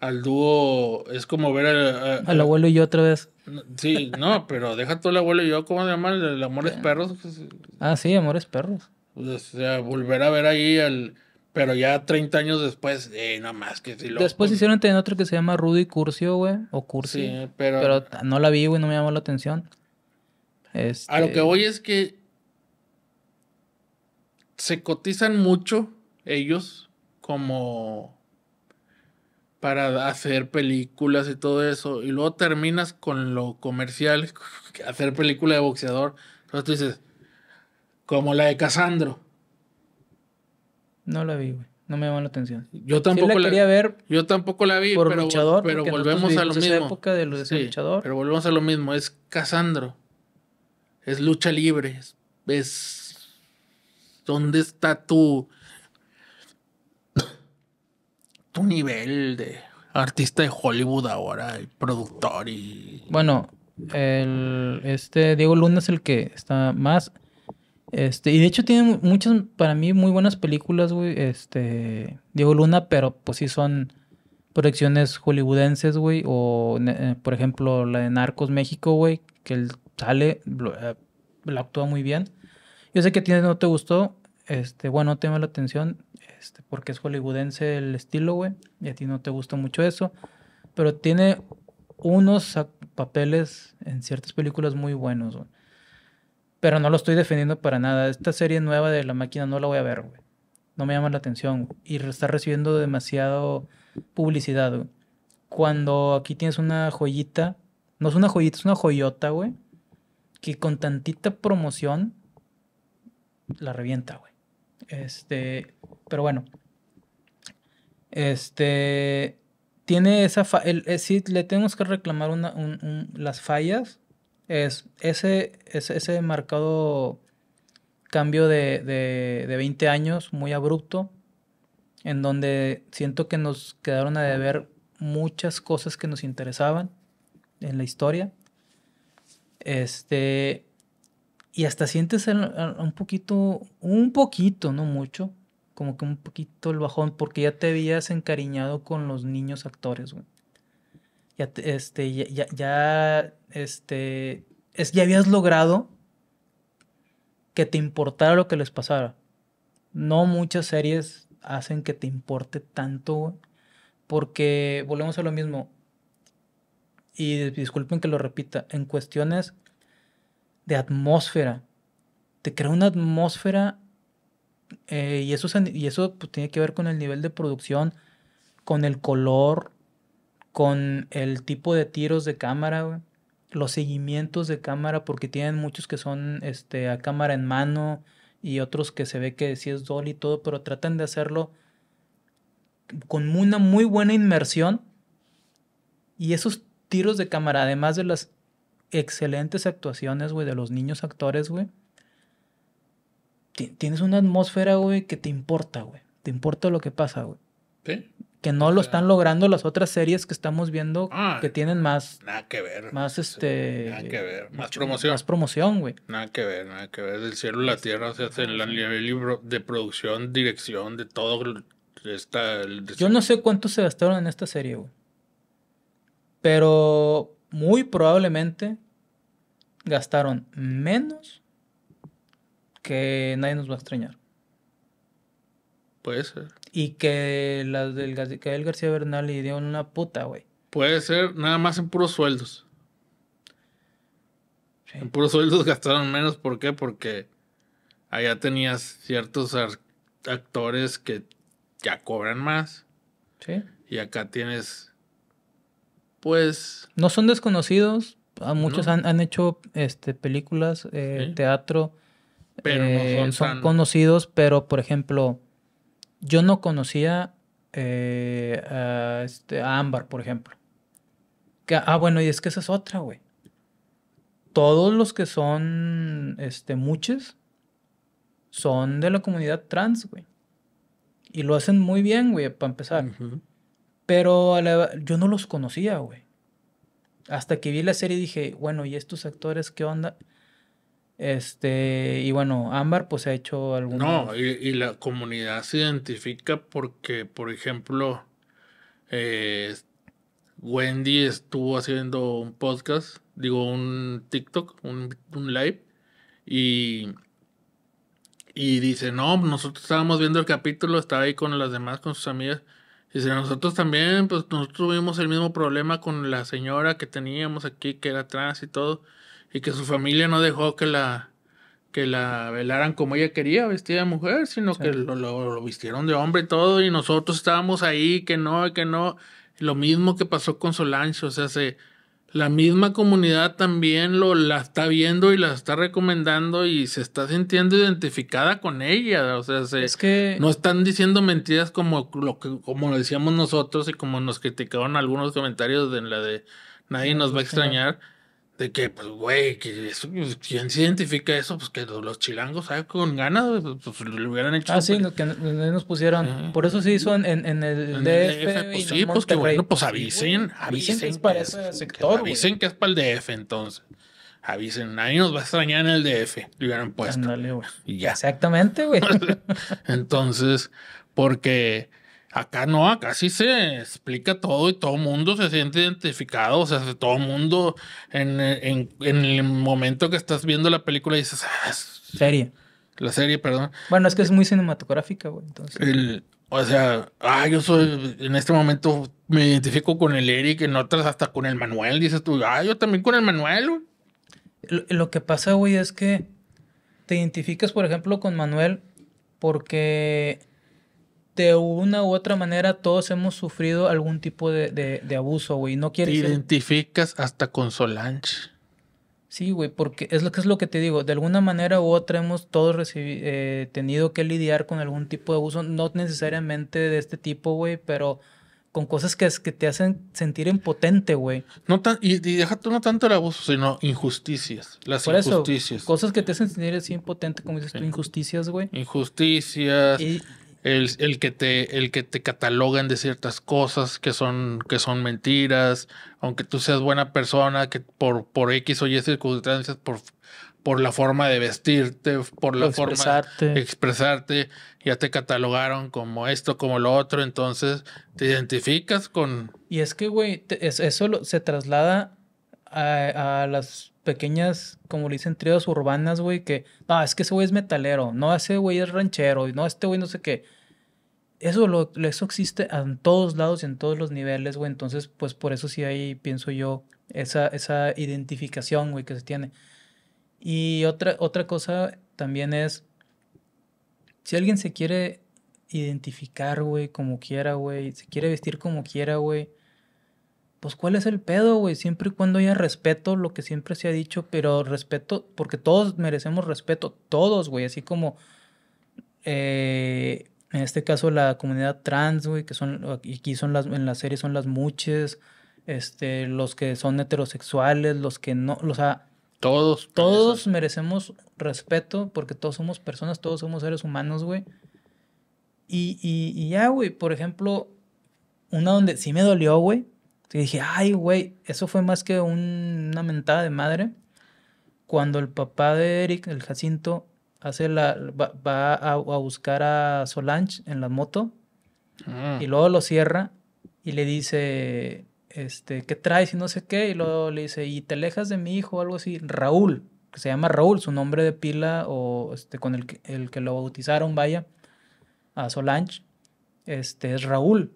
Speaker 2: al dúo. Es como ver al... al
Speaker 1: abuelo y yo otra vez.
Speaker 2: Sí, no, pero deja todo el abuelo y yo, ¿cómo se llama? El, Amores Perros. Pues,
Speaker 1: ah, sí, Amores Perros.
Speaker 2: Pues, o sea, volver a ver ahí al... Pero ya 30 años después, eh, más que si lo... Después pues, hicieron
Speaker 1: tener otro que se llama Rudy Curcio, güey, o Curcio. Sí, pero... Pero no la vi, güey, no me llamó la atención. A lo
Speaker 2: que este voy es que se cotizan mucho ellos como para hacer películas y todo eso, y luego terminas con lo comercial, hacer película de boxeador, entonces tú dices, como la de Casandro. No la vi, güey.
Speaker 1: No me llamó la atención. Yo tampoco la, quería ver.
Speaker 2: Yo tampoco la vi, por pero, luchador, pero volvemos a lo mismo. Época de los de Pero volvemos a lo mismo, es Casandro. Es lucha libre, es, es ¿Dónde está tu tu nivel de artista de Hollywood ahora, y
Speaker 1: productor y... Bueno, el, este Diego Luna es el que está más... Este, y de hecho tiene muchas, para mí, muy buenas películas, güey. Este, Diego Luna, pero pues sí son proyecciones hollywoodenses, güey. O, eh, por ejemplo, la de Narcos México, güey, que él sale, lo, eh, la actúa muy bien. Yo sé que tienes no te gustó, este, bueno, te llama la atención, este, porque es hollywoodense el estilo, güey, y a ti no te gusta mucho eso, pero tiene unos papeles en ciertas películas muy buenos, güey. Pero no lo estoy defendiendo para nada. Esta serie nueva de La Máquina no la voy a ver, güey. No me llama la atención. Y está recibiendo demasiado publicidad, güey. Cuando aquí tienes una joyita, no es una joyita, es una joyota, güey, que con tantita promoción la revienta, güey. Este, pero bueno. Este, tiene esa... Eh, si le tenemos que reclamar las fallas, es ese, marcado cambio de, de, de 20 años muy abrupto, en donde siento que nos quedaron a deber muchas cosas que nos interesaban en la historia. Este, y hasta sientes un poquito, un poquito, no mucho, como que un poquito el bajón, porque ya te habías encariñado con los niños actores, güey. Ya, este, ya, ya, este, es, ya habías logrado que te importara lo que les pasara. No muchas series hacen que te importe tanto, güey, porque volvemos a lo mismo. Y disculpen que lo repita, en cuestiones de atmósfera. Te crea una atmósfera eh, y eso, y eso pues, tiene que ver con el nivel de producción, con el color, con el tipo de tiros de cámara, los seguimientos de cámara, porque tienen muchos que son este, a cámara en mano y otros que se ve que sí es dolly y todo, pero tratan de hacerlo con una muy buena inmersión. Y esos tiros de cámara, además de las excelentes actuaciones, güey, de los niños actores, güey. Tienes una atmósfera, güey, que te importa, güey. Te importa lo que pasa, güey. Sí. Que no lo están logrando las otras series que estamos viendo ah, que tienen más. Nada que ver. Más este. Nada que ver. Más promoción. Más promoción, güey.
Speaker 2: Nada que ver, nada que ver. Del cielo a la tierra, se hacen el nivel de producción, dirección, de todo. Yo no
Speaker 1: sé cuánto se gastaron en esta serie, güey. Pero muy probablemente gastaron menos que nadie nos va a extrañar. Puede ser. Y que las del que el García Bernal le dieron una puta, güey. Puede ser, nada más
Speaker 2: en puros sueldos. En puros sueldos gastaron menos. ¿Por qué? Porque allá tenías ciertos actores que ya cobran más. Sí. Y acá tienes. Pues.
Speaker 1: No son desconocidos, muchos han, hecho este, películas, eh, teatro. Eh, son, conocidos, pero por ejemplo, yo no conocía eh, a, este, Ámbar, por ejemplo. ah, bueno, y es que esa es otra, güey. Todos los que son este, muchos son de la comunidad trans, güey. Y lo hacen muy bien, güey, para empezar. Pero yo no los conocía, güey hasta que vi la serie dije, bueno, ¿y estos actores qué onda? Este, y bueno, Ámbar pues ha hecho algún... No,
Speaker 2: y, la comunidad se identifica porque, por ejemplo, eh, Wendy estuvo haciendo un podcast, digo, un TikTok, un, un live, y, y dice, no, nosotros estábamos viendo el capítulo, estaba ahí con las demás, con sus amigas, y nosotros también, pues nosotros tuvimos el mismo problema con la señora que teníamos aquí, que era trans y todo, y que su familia no dejó que la, que la velaran como ella quería, vestida de mujer, sino que lo, lo, vistieron de hombre y todo, y nosotros estábamos ahí, que no, que no. Lo mismo que pasó con Solange, o sea, se, la misma comunidad también lo, la está viendo y la está recomendando y se está sintiendo identificada con ella. O sea, no están diciendo mentiras como lo, como lo decíamos nosotros y como nos criticaron algunos comentarios de la de nadie nos va a pues, extrañar de que, pues, güey, que eso, pues, se identifica eso? Pues que los, chilangos, ¿sabes? Ah, con ganas, pues, pues lo hubieran hecho. Ah, sí, los
Speaker 1: que nos pusieron. Por eso se hizo en, el DF. Pues, sí, pues que bueno,
Speaker 2: pues avisen, avisen. que es para ese sector. avisen que es para el DF, entonces. Avisen, ahí nos va a extrañar en el DF. le hubieran puesto. y Exactamente, güey. entonces, porque Acá no, acá sí se explica todo y todo mundo se siente identificado, o sea, todo mundo en, el momento que estás viendo la película dices... Ah,
Speaker 1: serie.
Speaker 2: La serie, perdón.
Speaker 1: Bueno, es que es muy cinematográfica, güey, entonces...
Speaker 2: o sea, ah, yo soy, en este momento me identifico con el Eric, en otras hasta con el Manuel,
Speaker 1: dices tú, ah, yo también con el Manuel. Güey. lo que pasa, güey, es que te identificas, por ejemplo, con Manuel porque de una u otra manera todos hemos sufrido algún tipo de, abuso, güey. No quieres. Te
Speaker 2: identificas hasta con Solange.
Speaker 1: Sí, güey, porque es lo que es lo que te digo. De alguna manera u otra hemos todos eh, tenido que lidiar con algún tipo de abuso, no necesariamente de este tipo, güey, pero con cosas que, que te hacen sentir impotente, güey. No tan, y, deja tú no tanto el abuso, sino injusticias. Las Por Eso, cosas que te hacen sentir así impotente, como dices tú, injusticias, güey.
Speaker 2: Injusticias el, el, que te, el que te catalogan de ciertas cosas que son, que son mentiras, aunque tú seas buena persona, que por, por X o Y circunstancias, por, por la forma de vestirte, por la forma de expresarte, ya te catalogaron como esto, como lo otro, entonces te identificas con...
Speaker 1: Y es que, güey, eso se traslada a, las pequeñas, como le dicen, tríos urbanas, güey, que, no, ah, es que ese güey es metalero, no, ese güey es ranchero, no, este güey no sé qué eso, lo, eso existe en todos lados y en todos los niveles, güey. Entonces, pues por eso sí hay, pienso yo esa, esa identificación, güey, que se tiene. Y otra, otra cosa también es, si alguien se quiere identificar, güey, como quiera, güey, se quiere vestir como quiera, güey, pues cuál es el pedo, güey, siempre y cuando haya respeto, lo que siempre se ha dicho, pero respeto, porque todos merecemos respeto, todos, güey, así como... Eh, en este caso la comunidad trans, güey, que son, aquí son las, en la serie son las muches, este, los que son heterosexuales, los que no, o sea... Todos. Todos merecemos respeto porque todos somos personas, todos somos seres humanos, güey. Y, y, ya, güey, por ejemplo, una donde sí me dolió, güey. Y dije, ay, güey, eso fue más que una mentada de madre. Cuando el papá de Eric, el Jacinto, hace la, va, a, buscar a Solange en la moto ah. y luego lo cierra y le dice, este, ¿qué traes? Y no sé qué. Y luego le dice, ¿y te alejas de mi hijo o algo así? Raúl, que se llama Raúl, su nombre de pila o este, con el, el que lo bautizaron, vaya, a Solange, este, es Raúl.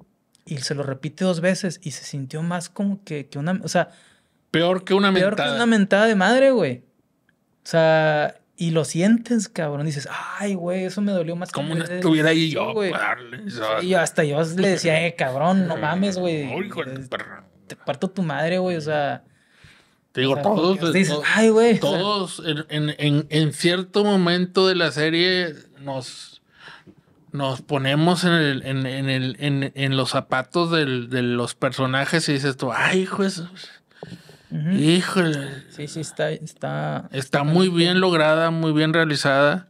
Speaker 1: Y se lo repite dos veces y se sintió más como que, que una, o sea... Peor que una mentada. Peor que una mentada de madre, güey. O sea, y lo sientes, cabrón. Dices, ay, güey, eso me dolió más. Como no estuviera ahí yo, güey.
Speaker 2: y hasta yo le decía,
Speaker 1: eh, cabrón, no mames, güey. Eh, te parto tu madre, güey, o sea.
Speaker 2: Te digo, todos. Te dices, ay, güey. Todos, en, en, en, cierto momento de la serie, nos, nos ponemos en, en, en, en los zapatos de los personajes y dices tú, ay, hijo,
Speaker 1: Híjole. Sí, sí, está, está. muy
Speaker 2: bien lograda, muy bien realizada.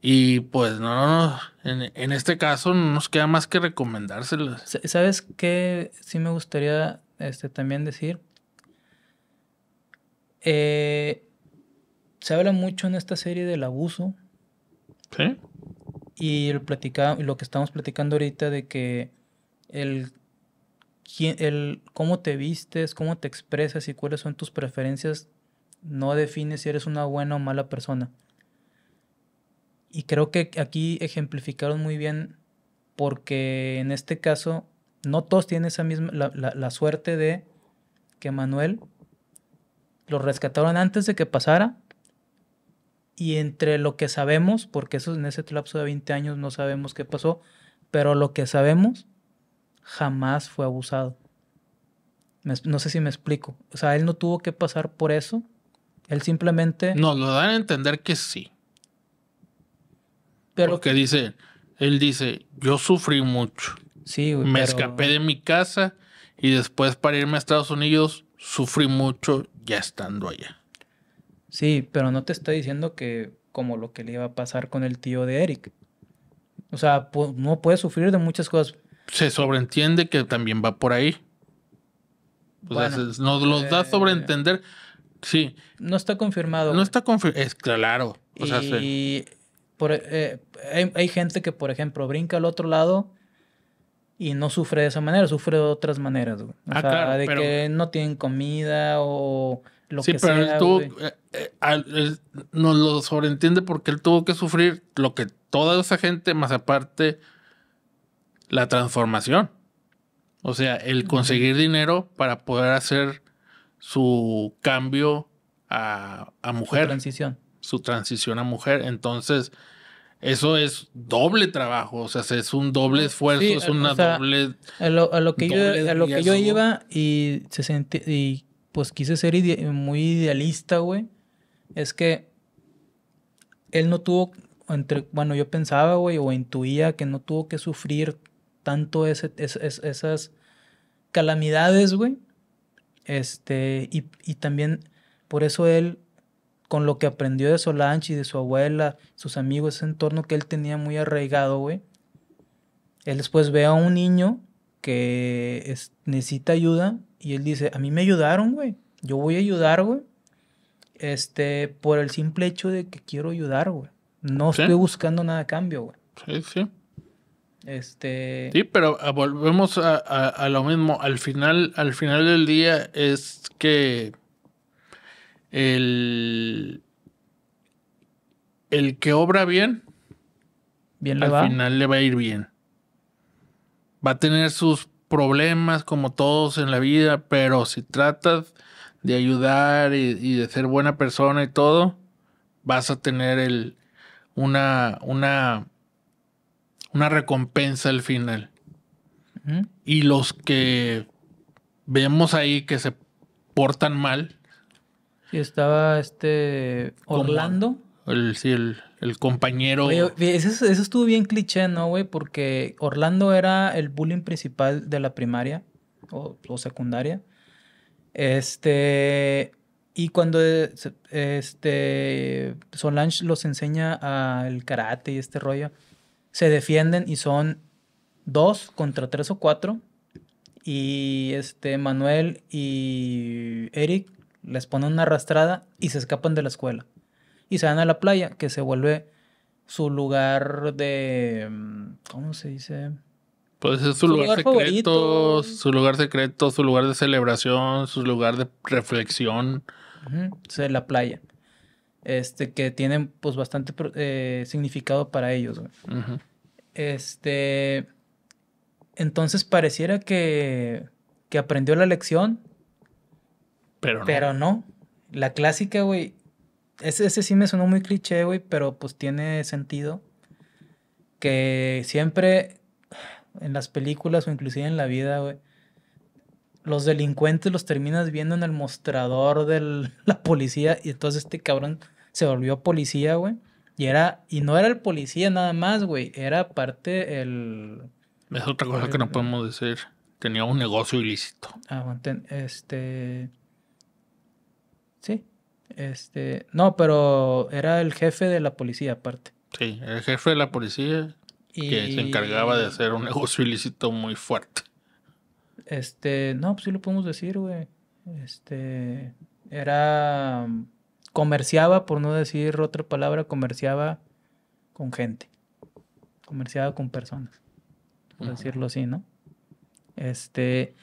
Speaker 2: Y pues no, en, en este caso no nos queda más que
Speaker 1: recomendárselas. ¿Sabes qué? Sí me gustaría este, también decir. Eh, se habla mucho en esta serie del abuso. Sí. Y el platicado, lo que estamos platicando ahorita de que el el, cómo te vistes, cómo te expresas y cuáles son tus preferencias no define si eres una buena o mala persona. Y creo que aquí ejemplificaron muy bien porque en este caso no todos tienen esa misma la, suerte de que Manuel lo rescataron antes de que pasara y entre lo que sabemos, porque eso en ese lapso de 20 años no sabemos qué pasó, pero lo que sabemos jamás fue abusado. no sé si me explico. O sea, él no tuvo que pasar por eso. Él simplemente... No,
Speaker 2: lo dan a entender que sí. Pero... que dice, él dice, yo sufrí mucho.
Speaker 1: Sí, Me escapé
Speaker 2: de mi casa y después para irme a Estados Unidos sufrí
Speaker 1: mucho ya estando allá. Sí, pero no te estoy diciendo que como lo que le iba a pasar con el tío de Eric. O sea, no puede sufrir de muchas cosas
Speaker 2: se sobreentiende que también va por ahí. nos los da da
Speaker 1: sobreentender. Eh, sí. No está confirmado. No está confirmado. Es claro. y eh, hay, gente que, por ejemplo, brinca al otro lado y no sufre de esa manera, sufre de otras maneras. O ah, sea, de que no tienen comida o lo sí, que pero sea, él eh, tuvo, nos lo sobreentiende
Speaker 2: porque él tuvo que sufrir lo que toda esa gente, más aparte, la transformación. O sea, el conseguir dinero para poder hacer su cambio a, mujer. Su transición. Su transición a mujer. Entonces, eso es doble trabajo. O sea, es un doble esfuerzo, es una doble. A lo, que, yo, lo que yo iba
Speaker 1: y, se y pues quise ser muy idealista, güey. Es que él no tuvo, entre, bueno, yo pensaba, güey, o intuía que no tuvo que sufrir tanto esas calamidades, güey. Este, y, también por eso él, con lo que aprendió de Solange y de su abuela, sus amigos, ese entorno que él tenía muy arraigado, güey. Él después ve a un niño que necesita ayuda y él dice, a mí me ayudaron, güey. Yo voy a ayudar, güey. Este, por el simple hecho de que quiero ayudar, güey. No estoy buscando nada a cambio, güey. Sí, sí. Este... Sí,
Speaker 2: pero ah, volvemos a, lo mismo. Al final, al final del día es que el, el que obra bien, bien al final le va a ir bien. Va a tener sus problemas como todos en la vida, pero si tratas de ayudar y, y de ser buena persona y todo, vas a tener el, una, una una recompensa al final. Y los que vemos ahí que se portan
Speaker 1: mal. y estaba este Orlando.
Speaker 2: El, sí, el, compañero.
Speaker 1: eso, estuvo bien cliché, ¿no, güey? Porque Orlando era el bullying principal de la primaria o, secundaria. Este. Y cuando eh, este, Solange los enseña al karate y este rollo, se defienden y son dos contra tres o cuatro. Y este Manuel y Eric les ponen una arrastrada y se escapan de la escuela. Y se van a la playa, que se vuelve su lugar de. Mm, ¿Cómo se dice? Pues es su, lugar, secreto,
Speaker 2: su lugar secreto, su lugar de celebración, su lugar de
Speaker 1: reflexión. Es la playa este, que tienen pues bastante eh, significado para ellos. Este, entonces pareciera que, aprendió la lección, pero no. Pero no. La clásica, güey, ese, ese sí me sonó muy cliché, güey, pero pues tiene sentido que siempre en las películas o inclusive en la vida, güey, los delincuentes los terminas viendo en el mostrador de la policía y entonces este cabrón se volvió policía, güey. Y era, y no era el policía nada más, güey. Era parte el. Es otra cosa que no
Speaker 2: podemos decir. Tenía un negocio ilícito.
Speaker 1: Aguanten. este. Sí. Este. No, pero era el jefe de la policía, aparte.
Speaker 2: Sí, el jefe de la policía y... que se encargaba de hacer un negocio ilícito muy fuerte.
Speaker 1: Este. No, pues sí lo podemos decir, güey. Este. Era comerciaba, por no decir otra palabra, comerciaba con gente, comerciaba con personas, por decirlo así, ¿no? Este,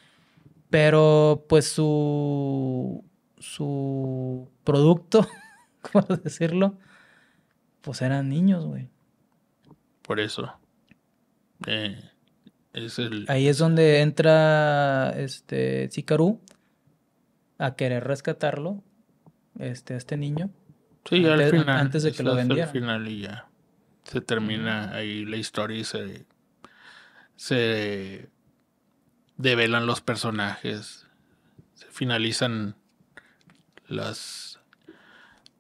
Speaker 1: pero pues su, su producto, ¿cómo decirlo? Pues eran niños, güey.
Speaker 2: Por eso. Eh,
Speaker 1: Ahí es donde entra este Sicaru, a querer rescatarlo este, este niño. Sí, antes, de que lo vendieran.
Speaker 2: y ya. Se termina ahí la historia y se. Se. Develan los personajes. Se finalizan las.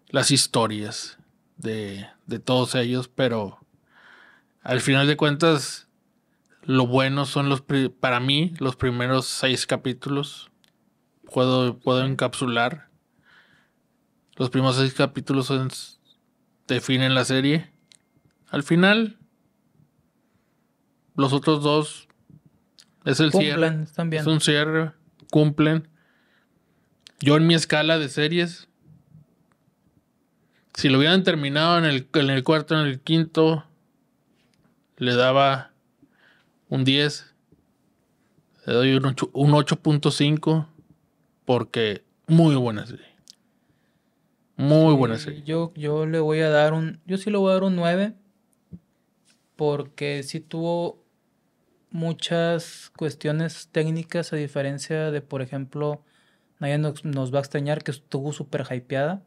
Speaker 2: Las historias de, de todos ellos, pero. Al final de cuentas, lo bueno son los para mí los primeros seis capítulos puedo puedo encapsular los primeros seis capítulos definen la serie. Al final, los otros dos es el cumplen, cierre. Es un cierre, cumplen. Yo en mi escala de series, si lo hubieran terminado en el, en el cuarto, en el quinto, le daba un 10. Le doy un 8.5 porque muy buena serie. Muy buenas
Speaker 1: Yo, yo le voy a dar un. Yo sí le voy a dar un 9. Porque sí tuvo muchas cuestiones técnicas, a diferencia de, por ejemplo, Nadie nos, va a extrañar, que estuvo súper hypeada.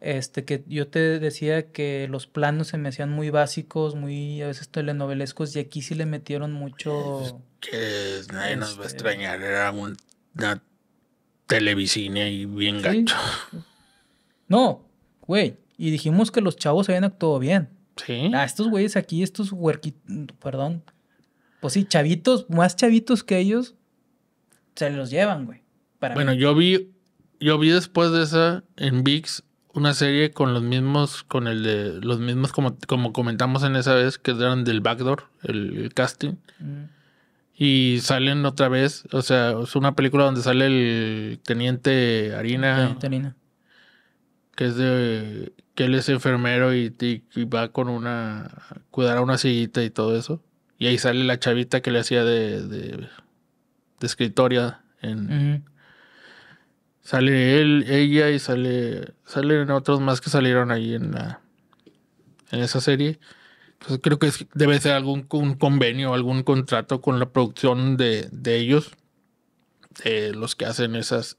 Speaker 1: Este, que yo te decía que los planos se me hacían muy básicos, muy a veces telenovelescos, y aquí sí le metieron mucho.
Speaker 2: que nadie nos va a este extrañar, era una televisión y bien
Speaker 1: gancho No, güey. Y dijimos que los chavos habían actuado bien. Sí. Ah, estos güeyes aquí, estos huerquitos, perdón. Pues sí, chavitos, más chavitos que ellos, se los llevan, güey.
Speaker 2: bueno, yo vi, yo vi después de esa en VIX una serie con los mismos, con el de los mismos como, como comentamos en esa vez, que eran del backdoor, el, el casting. Mm. Y salen otra vez, o sea, es una película donde sale el teniente Harina. Teniente Harina que es de que él es enfermero y, va con una cuidar a una sillita y todo eso. Y ahí sale la chavita que le hacía de, de, escritoria sale él, ella y sale salen otros más que salieron ahí en la en esa serie. Entonces pues creo que debe ser algún un convenio, algún contrato con la producción de, ellos, de los que hacen esas,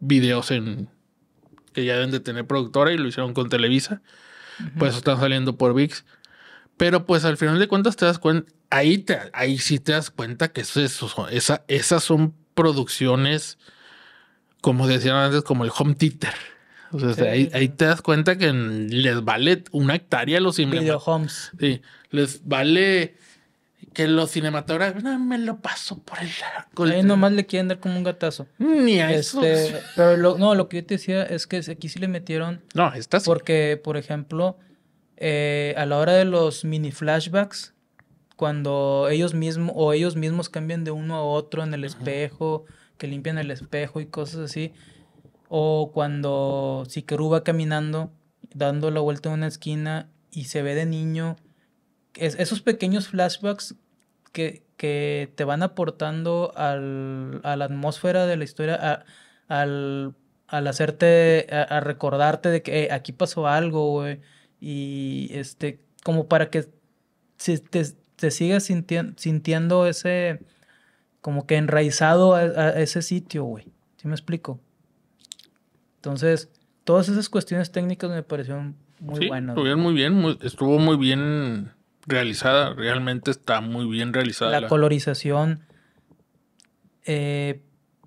Speaker 2: videos en que ya deben de tener productora y lo hicieron con Televisa. Pues están saliendo por VIX. Pero pues al final de cuentas te das cuenta, ahí, ahí sí te das cuenta que eso, esas son producciones, como decían antes, como el home theater. O sea, ahí, te das cuenta que les vale una hectárea los Video homes. Sí, les vale
Speaker 1: que los cinematógrafos, no, me lo paso por el Ahí nomás le quieren dar como un gatazo. Ni a eso. Este, pero no, lo que yo te decía es que aquí sí le metieron. No, estás. Porque, por ejemplo, eh, a la hora de los mini flashbacks, cuando ellos mismos o ellos mismos cambian de uno a otro en el espejo, que limpian el espejo y cosas así, o cuando Sikeru va caminando, dando la vuelta a una esquina y se ve de niño. esos pequeños flashbacks que, te van aportando al, a la atmósfera de la historia, al, hacerte, a, recordarte de que aquí pasó algo, güey, y este, como para que te, te sigas sintiendo ese, como que enraizado a, ese sitio, güey, ¿sí me explico? Entonces, todas esas cuestiones técnicas me parecieron muy sí, buenas.
Speaker 2: Estuvieron muy bien, estuvo muy bien realizada, realmente está muy bien realizada. La,
Speaker 1: colorización, eh,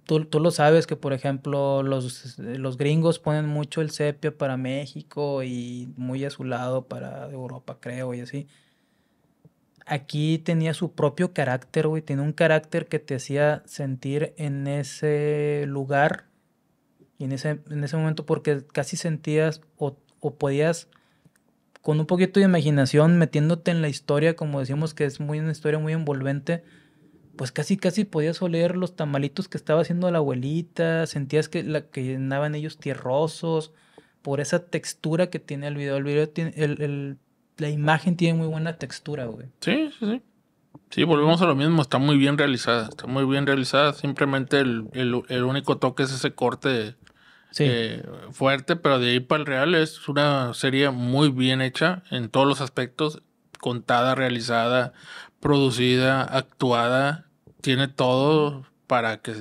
Speaker 1: tú, lo sabes que, por ejemplo, los, los, gringos ponen mucho el sepia para México y muy azulado para Europa, creo, y así. Aquí tenía su propio carácter, güey. Tiene un carácter que te hacía sentir en ese lugar y en ese, en ese momento, porque casi sentías o, o podías con un poquito de imaginación, metiéndote en la historia, como decimos que es muy una historia muy envolvente, pues casi casi podías oler los tamalitos que estaba haciendo la abuelita, sentías que la que llenaban ellos tierrosos, por esa textura que tiene el video, el video tiene, el, la imagen tiene muy buena textura, güey. Sí, sí, sí.
Speaker 2: Sí, volvemos a lo mismo, está muy bien realizada, está muy bien realizada, simplemente el, el único toque es ese corte eh, fuerte, pero de ahí para el Real es una serie muy bien hecha en todos los aspectos, contada, realizada, producida, actuada, tiene todo para que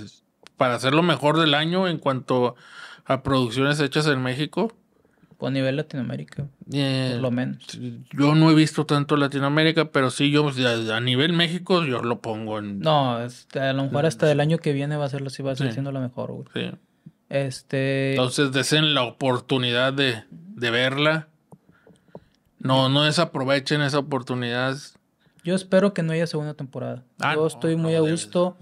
Speaker 2: para hacer lo mejor del año en cuanto a producciones hechas en México. O a nivel
Speaker 1: Latinoamérica, eh, lo menos.
Speaker 2: Yo no he visto tanto Latinoamérica, pero sí, yo a, nivel México, yo lo pongo en.
Speaker 1: No, este, a lo mejor hasta el año que viene va a ser, lo va a ser siendo la mejor, este...
Speaker 2: Entonces deseen la oportunidad de, verla. No, no desaprovechen esa oportunidad.
Speaker 1: Yo espero que no haya segunda temporada. Ah, Yo estoy muy a gusto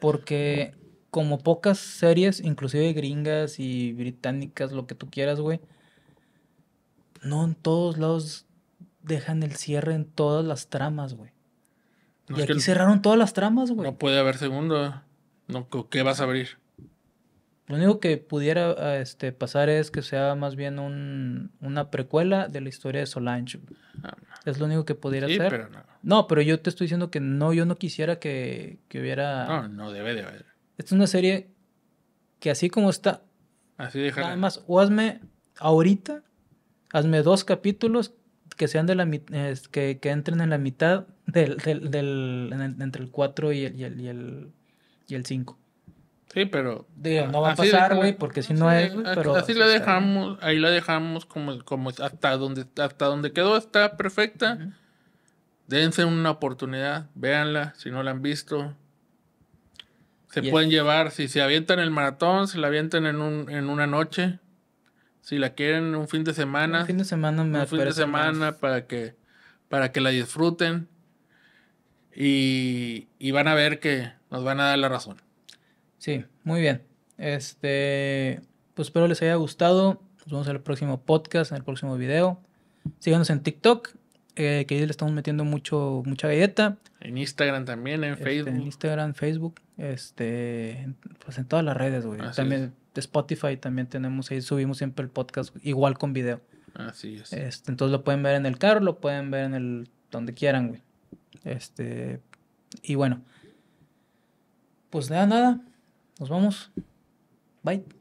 Speaker 1: porque como pocas series, inclusive gringas y británicas, lo que tú quieras, güey, no en todos lados dejan el cierre en todas las tramas, güey. y aquí cerraron todas
Speaker 2: las tramas, güey. No puede haber segunda. No, ¿Qué vas a abrir?
Speaker 1: Lo único que pudiera ah, este, pasar es que sea más bien un, una precuela de la historia de Solange. Ah, es lo único que pudiera ser. no. pero yo te estoy diciendo que no, yo no quisiera que, hubiera... No, no debe de haber. Esta es una serie que así como está... Así dejarla. Además, o hazme ahorita, hazme dos capítulos que sean de la que, entren en la mitad del, del, entre el 4 y y el, y el, y el 5. Sí, pero. Digo, no va a pasar, güey, porque si no es, pero. Así la dejamos,
Speaker 2: ahí la dejamos como, como hasta donde, hasta donde quedó, está perfecta. Dense una oportunidad, véanla, si no la han visto. Se pueden llevar, si se avientan el maratón, se la avientan en, un, en una noche. Si la quieren un fin de semana. Un fin de semana me Un fin de semana para que, para que la disfruten. y van a ver que nos van a dar la razón.
Speaker 1: Sí, muy bien. Este, pues espero les haya gustado. Nos vemos en el próximo podcast, en el próximo video. Síganos en TikTok, eh, que ahí le estamos metiendo mucho, mucha galleta. En Instagram también, en este, Facebook. En Instagram, Facebook, este, pues en todas las redes, güey. también de Spotify también tenemos ahí, subimos siempre el podcast, igual con video. Así es. Este, entonces lo pueden ver en el carro, lo pueden ver en el, donde quieran, güey. Este, y bueno, pues nada, nada. Nos vamos. Bye.